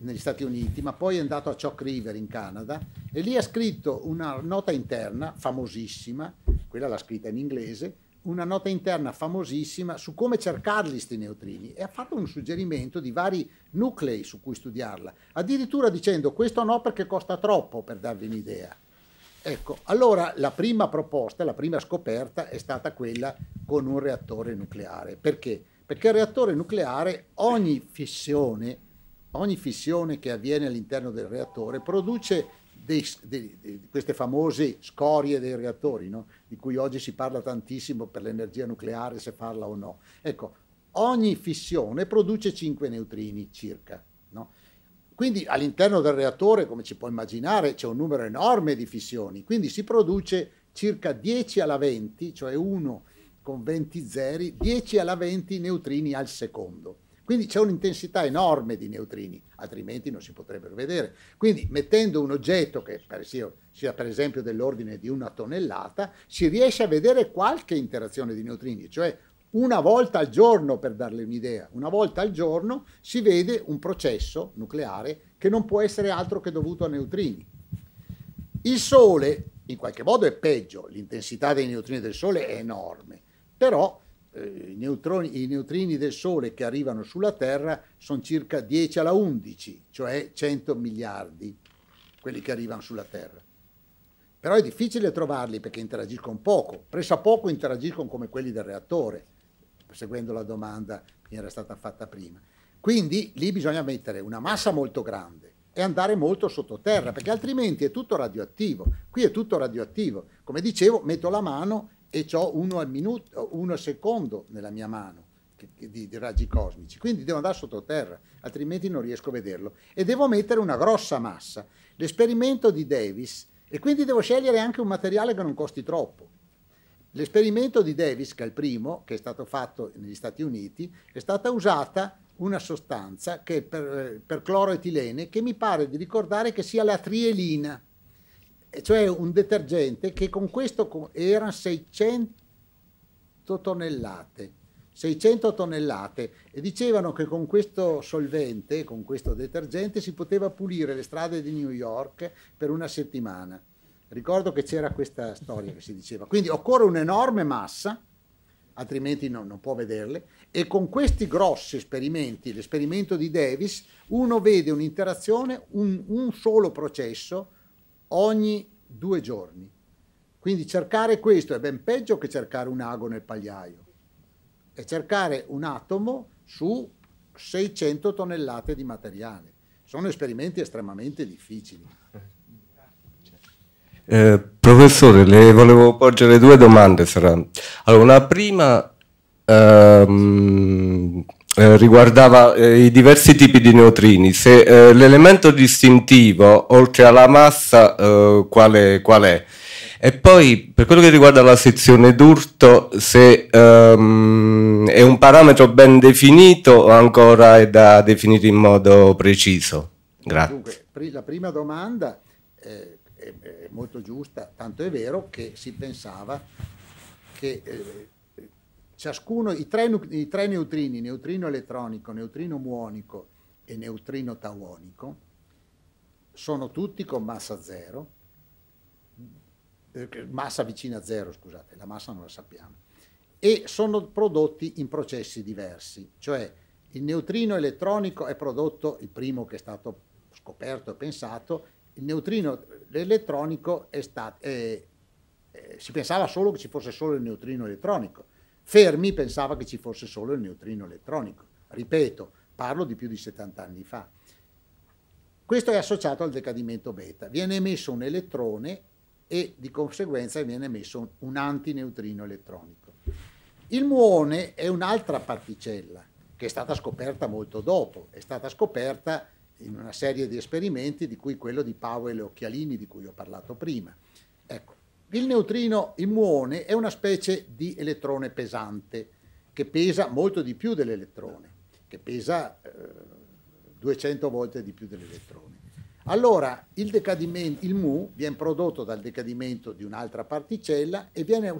negli Stati Uniti, ma poi è andato a Chalk River in Canada e lì ha scritto una nota interna famosissima, quella l'ha scritta in inglese, una nota interna famosissima su come cercarli questi neutrini e ha fatto un suggerimento di vari nuclei su cui studiarla, addirittura dicendo questo no perché costa troppo per darvi un'idea. Ecco, allora la prima proposta, la prima scoperta è stata quella con un reattore nucleare. Perché? Perché il reattore nucleare, ogni fissione, ogni fissione che avviene all'interno del reattore produce dei, dei, di queste famose scorie dei reattori, no? di cui oggi si parla tantissimo per l'energia nucleare, se parla o no. Ecco, ogni fissione produce 5 neutrini circa. No? Quindi all'interno del reattore, come ci può immaginare, c'è un numero enorme di fissioni, quindi si produce circa 10 alla 20, cioè 1 con 20 zeri, 10 alla 20 neutrini al secondo. Quindi c'è un'intensità enorme di neutrini, altrimenti non si potrebbero vedere. Quindi mettendo un oggetto che per esempio, sia per esempio dell'ordine di una tonnellata, si riesce a vedere qualche interazione di neutrini, cioè una volta al giorno, per darle un'idea, una volta al giorno si vede un processo nucleare che non può essere altro che dovuto a neutrini. Il Sole, in qualche modo, è peggio, l'intensità dei neutrini del Sole è enorme, però eh, neutroni, i neutrini del Sole che arrivano sulla Terra sono circa 10 alla 11, cioè 100 miliardi, quelli che arrivano sulla Terra. Però è difficile trovarli perché interagiscono poco, presso poco interagiscono come quelli del reattore, seguendo la domanda che era stata fatta prima. Quindi lì bisogna mettere una massa molto grande e andare molto sottoterra, perché altrimenti è tutto radioattivo. Qui è tutto radioattivo. Come dicevo, metto la mano e ho uno al minuto, uno al secondo nella mia mano che, che, di, di, raggi cosmici, quindi devo andare sottoterra, altrimenti non riesco a vederlo. E devo mettere una grossa massa. L'esperimento di Davis, e quindi devo scegliere anche un materiale che non costi troppo. L'esperimento di Davis, che è il primo, che è stato fatto negli Stati Uniti, è stata usata una sostanza che per, eh, per cloroetilene che mi pare di ricordare che sia la trielina cioè un detergente che con questo era 600 tonnellate. 600 tonnellate e dicevano che con questo solvente, con questo detergente, si poteva pulire le strade di New York per una settimana. Ricordo che c'era questa storia che si diceva. Quindi occorre un'enorme massa, altrimenti no, non può vederle, e con questi grossi esperimenti, l'esperimento di Davis, uno vede un'interazione, un, un solo processo, ogni due giorni. Quindi cercare questo è ben peggio che cercare un ago nel pagliaio. È cercare un atomo su 600 tonnellate di materiale. Sono esperimenti estremamente difficili. Eh, professore, le volevo porgere due domande. Sarà. Allora, una prima... Ehm eh, riguardava eh, i diversi tipi di neutrini. Se eh, l'elemento distintivo, oltre alla massa, eh, quale, qual è? E poi, per quello che riguarda la sezione d'urto, se ehm, è un parametro ben definito o ancora è da definire in modo preciso? Grazie. Dunque, la prima domanda eh, è molto giusta, tanto è vero che si pensava che Ciascuno, i tre, i tre neutrini, neutrino elettronico, neutrino muonico e neutrino tauonico, sono tutti con massa zero, eh, massa vicina a zero, scusate, la massa non la sappiamo, e sono prodotti in processi diversi, cioè il neutrino elettronico è prodotto, il primo che è stato scoperto e pensato, il neutrino elettronico è stato, eh, eh, si pensava solo che ci fosse solo il neutrino elettronico, Fermi pensava che ci fosse solo il neutrino elettronico. Ripeto, parlo di più di 70 anni fa. Questo è associato al decadimento beta. Viene emesso un elettrone e di conseguenza viene emesso un antineutrino elettronico. Il muone è un'altra particella che è stata scoperta molto dopo, è stata scoperta in una serie di esperimenti di cui quello di Powell e Occhialini di cui ho parlato prima. Ecco, il neutrino muone è una specie di elettrone pesante che pesa molto di più dell'elettrone, che pesa eh, 200 volte di più dell'elettrone. Allora il, il mu viene prodotto dal decadimento di un'altra particella e viene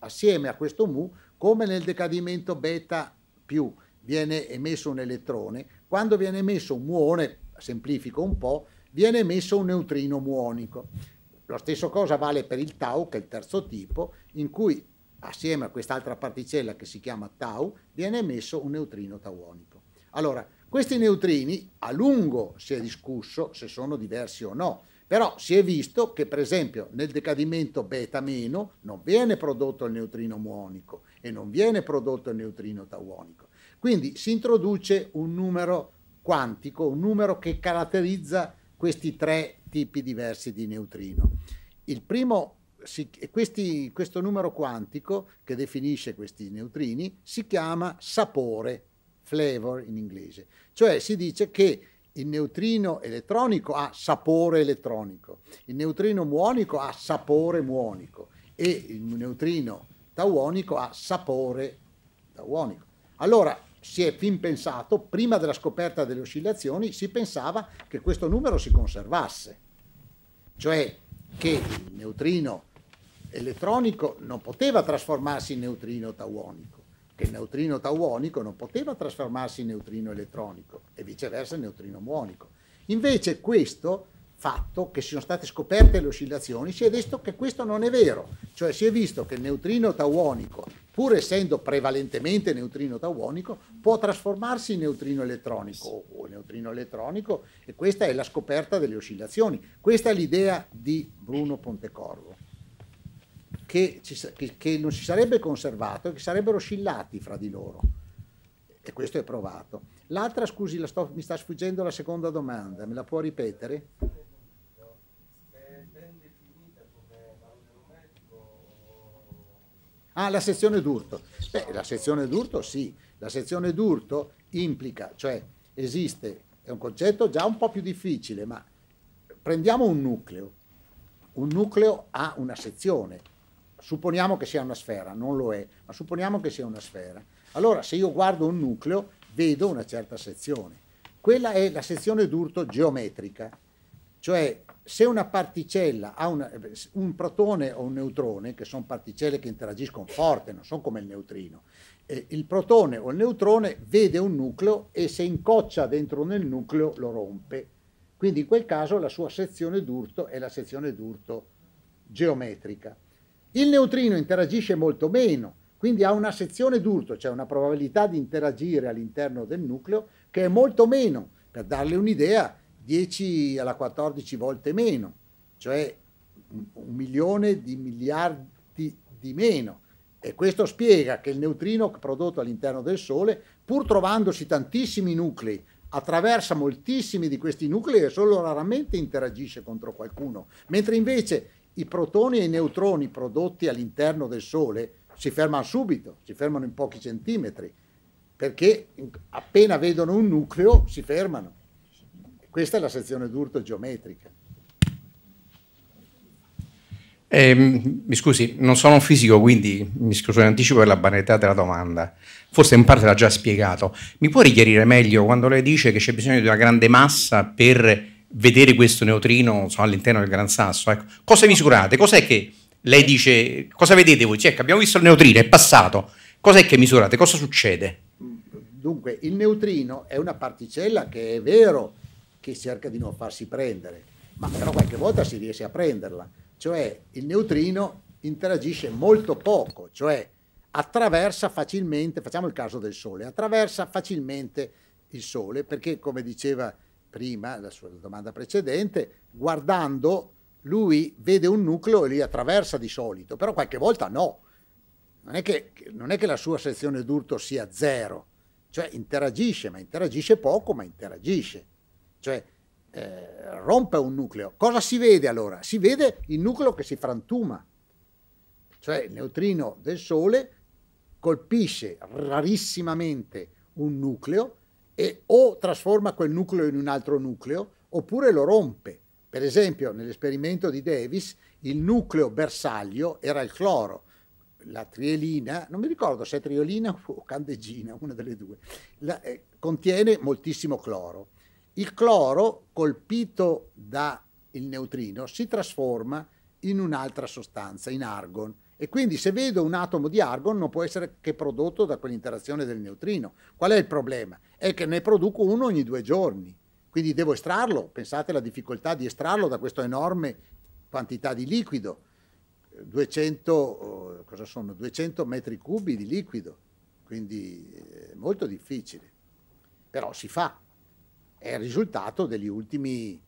assieme a questo mu, come nel decadimento beta più, viene emesso un elettrone, quando viene emesso un muone, semplifico un po', viene emesso un neutrino muonico. La stessa cosa vale per il tau, che è il terzo tipo, in cui assieme a quest'altra particella che si chiama tau viene emesso un neutrino tauonico. Allora, questi neutrini a lungo si è discusso se sono diversi o no, però si è visto che per esempio nel decadimento beta meno non viene prodotto il neutrino muonico e non viene prodotto il neutrino tauonico. Quindi si introduce un numero quantico, un numero che caratterizza questi tre tipi diversi di neutrino. Il primo, si, questi, questo numero quantico che definisce questi neutrini si chiama sapore, flavor in inglese, cioè si dice che il neutrino elettronico ha sapore elettronico, il neutrino muonico ha sapore muonico e il neutrino tauonico ha sapore tauonico. Allora, si è fin pensato, prima della scoperta delle oscillazioni, si pensava che questo numero si conservasse, cioè che il neutrino elettronico non poteva trasformarsi in neutrino tauonico, che il neutrino tauonico non poteva trasformarsi in neutrino elettronico e viceversa il neutrino muonico. Invece questo fatto che siano state scoperte le oscillazioni, si è visto che questo non è vero, cioè si è visto che il neutrino tauonico, pur essendo prevalentemente neutrino tauonico, può trasformarsi in neutrino elettronico o neutrino elettronico e questa è la scoperta delle oscillazioni. Questa è l'idea di Bruno Pontecorvo, che, ci, che, che non si sarebbe conservato e che sarebbero oscillati fra di loro e questo è provato. L'altra, scusi, la sto, mi sta sfuggendo la seconda domanda, me la può ripetere? Ah, la sezione d'urto. Beh, la sezione d'urto sì, la sezione d'urto implica, cioè esiste, è un concetto già un po' più difficile, ma prendiamo un nucleo. Un nucleo ha una sezione. Supponiamo che sia una sfera, non lo è, ma supponiamo che sia una sfera. Allora, se io guardo un nucleo, vedo una certa sezione. Quella è la sezione d'urto geometrica, cioè se una particella ha una, un, protone o un neutrone, che sono particelle che interagiscono forte, non sono come il neutrino, eh, il protone o il neutrone vede un nucleo e se incoccia dentro nel nucleo lo rompe. Quindi in quel caso la sua sezione d'urto è la sezione d'urto geometrica. Il neutrino interagisce molto meno, quindi ha una sezione d'urto, cioè una probabilità di interagire all'interno del nucleo che è molto meno. Per darle un'idea, 10 alla 14 volte meno, cioè un milione di miliardi di meno. E questo spiega che il neutrino prodotto all'interno del Sole, pur trovandosi tantissimi nuclei, attraversa moltissimi di questi nuclei e solo raramente interagisce contro qualcuno, mentre invece i protoni e i neutroni prodotti all'interno del Sole si fermano subito, si fermano in pochi centimetri, perché appena vedono un nucleo si fermano. Questa è la sezione d'urto geometrica. Eh, mi scusi, non sono un fisico, quindi mi scuso in anticipo per la banalità della domanda. Forse in parte l'ha già spiegato. Mi può richiarire meglio quando lei dice che c'è bisogno di una grande massa per vedere questo neutrino all'interno del Gran Sasso? Ecco, cosa misurate? Cos'è che lei dice? Cosa vedete voi? Cioè, abbiamo visto il neutrino, è passato. Cos'è che misurate? Cosa succede? Dunque, il neutrino è una particella che è vero, che cerca di non farsi prendere, ma però qualche volta si riesce a prenderla, cioè il neutrino interagisce molto poco, cioè attraversa facilmente, facciamo il caso del Sole, attraversa facilmente il Sole perché come diceva prima la sua domanda precedente, guardando lui vede un nucleo e li attraversa di solito, però qualche volta no. Non è che, non è che la sua sezione d'urto sia zero, cioè interagisce, ma interagisce poco, ma interagisce cioè eh, rompe un nucleo. Cosa si vede allora? Si vede il nucleo che si frantuma, cioè il neutrino del Sole colpisce rarissimamente un nucleo e o trasforma quel nucleo in un altro nucleo oppure lo rompe. Per esempio, nell'esperimento di Davis, il nucleo bersaglio era il cloro, la trielina, non mi ricordo se è triolina o candegina, una delle due, la, eh, contiene moltissimo cloro. Il cloro, colpito dal neutrino, si trasforma in un'altra sostanza, in argon. E quindi se vedo un atomo di argon non può essere che prodotto da quell'interazione del neutrino. Qual è il problema? È che ne produco uno ogni due giorni. Quindi devo estrarlo. Pensate alla difficoltà di estrarlo da questa enorme quantità di liquido. 200, eh, cosa sono? 200 metri cubi di liquido. Quindi è eh, molto difficile. Però si fa è il risultato degli ultimi,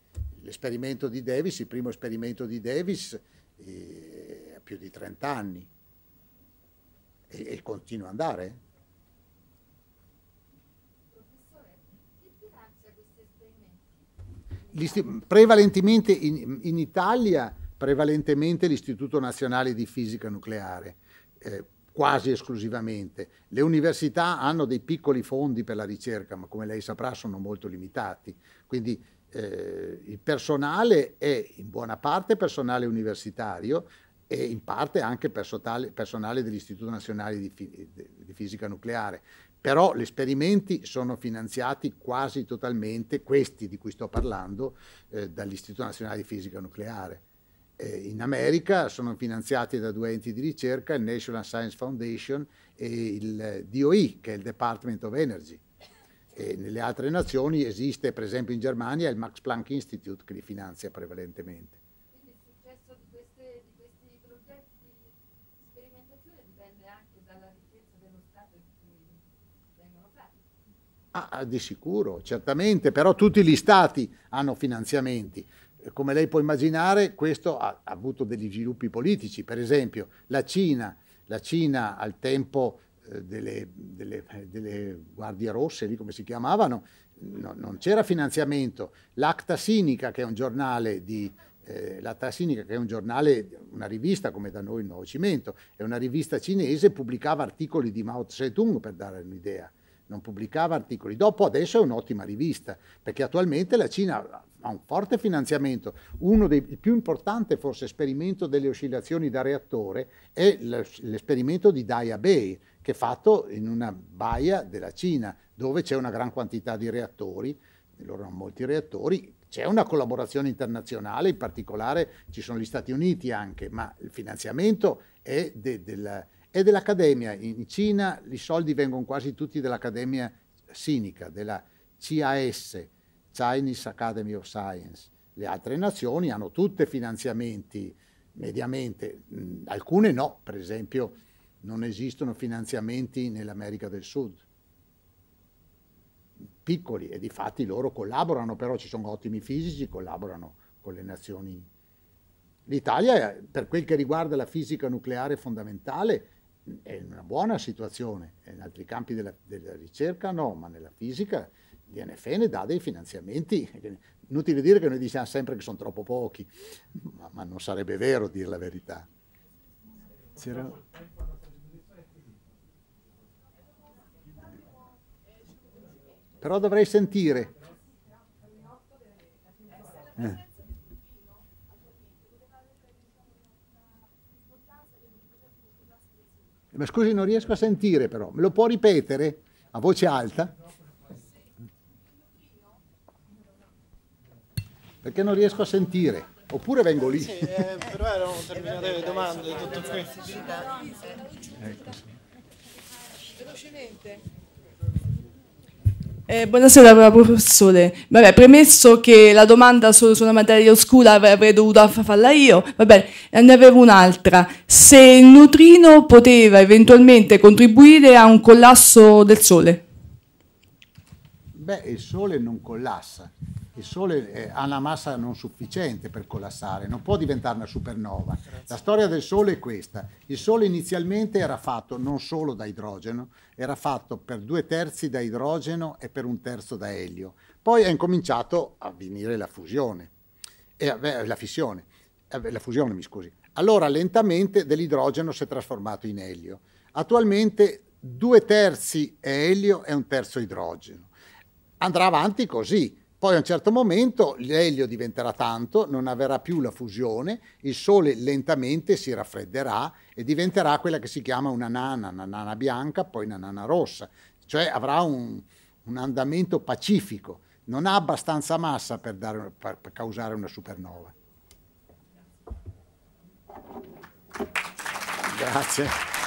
l'esperimento di Davis, il primo esperimento di Davis eh, più di 30 anni e, e continua ad andare. Prevalentemente in, in Italia, prevalentemente l'Istituto Nazionale di Fisica Nucleare. Eh, quasi esclusivamente. Le università hanno dei piccoli fondi per la ricerca, ma come lei saprà sono molto limitati. Quindi eh, il personale è in buona parte personale universitario e in parte anche personale dell'Istituto Nazionale di, di Fisica Nucleare. Però gli esperimenti sono finanziati quasi totalmente, questi di cui sto parlando, eh, dall'Istituto Nazionale di Fisica Nucleare eh, in America sono finanziati da due enti di ricerca, il National Science Foundation e il DOI, che è il Department of Energy. E nelle altre nazioni esiste, per esempio in Germania, il Max Planck Institute che li finanzia prevalentemente. Quindi il successo di, questi progetti di sperimentazione dipende anche dalla ricchezza dello Stato in cui vengono fatti? Ah, ah di sicuro, certamente, però tutti gli Stati hanno finanziamenti. Eh, come lei può immaginare, questo ha, ha avuto degli sviluppi politici. Per esempio, la Cina, la Cina al tempo eh, delle, delle, delle, guardie rosse, lì come si chiamavano, no, non c'era finanziamento. L'Acta Sinica, che è un giornale di, eh, L'Acta Sinica, che è un giornale, una rivista come da noi il Nuovo Cimento, è una rivista cinese, pubblicava articoli di Mao Zedong per dare un'idea non pubblicava articoli. Dopo adesso è un'ottima rivista, perché attualmente la Cina ha un forte finanziamento. Uno dei più importanti forse esperimento delle oscillazioni da reattore è l'esperimento di Daya Bay, che è fatto in una baia della Cina, dove c'è una gran quantità di reattori, loro hanno molti reattori, c'è una collaborazione internazionale, in particolare ci sono gli Stati Uniti anche, ma il finanziamento è de, della e dell'Accademia. In Cina i soldi vengono quasi tutti dell'Accademia Sinica, della CAS, Chinese Academy of Science. Le altre nazioni hanno tutte finanziamenti mediamente, mm, alcune no, per esempio non esistono finanziamenti nell'America del Sud. Piccoli e di fatti loro collaborano, però ci sono ottimi fisici, collaborano con le nazioni. L'Italia, per quel che riguarda la fisica nucleare fondamentale, è una buona situazione, in altri campi della, della ricerca no, ma nella fisica l'INF ne dà dei finanziamenti, inutile dire che noi diciamo sempre che sono troppo pochi, ma, ma non sarebbe vero dire la verità. C'era... però dovrei sentire. Eh. Ma scusi, non riesco a sentire però, me lo può ripetere a voce alta? Perché non riesco a sentire, oppure vengo lì. Sì, eh, però erano terminate le domande, tutto qui. Ecco. Velocemente. Eh, buonasera professore, vabbè, premesso che la domanda su, su una materia oscura avrei dovuto farla io, vabbè, ne avevo un'altra, se il neutrino poteva eventualmente contribuire a un collasso del Sole? Beh, il Sole non collassa, il Sole eh, ha una massa non sufficiente per collassare, non può diventare una supernova. La storia del Sole è questa. Il Sole inizialmente era fatto non solo da idrogeno, era fatto per due terzi da idrogeno e per un terzo da elio. Poi è incominciato a venire la fusione, eh, la fissione, eh, la fusione mi scusi. Allora lentamente dell'idrogeno si è trasformato in elio. Attualmente due terzi è elio e un terzo idrogeno. Andrà avanti così poi a un certo momento l'elio diventerà tanto, non avrà più la fusione, il Sole lentamente si raffredderà e diventerà quella che si chiama una nana, una nana bianca, poi una nana rossa, cioè avrà un, un andamento pacifico, non ha abbastanza massa per, dare, per causare una supernova. Grazie.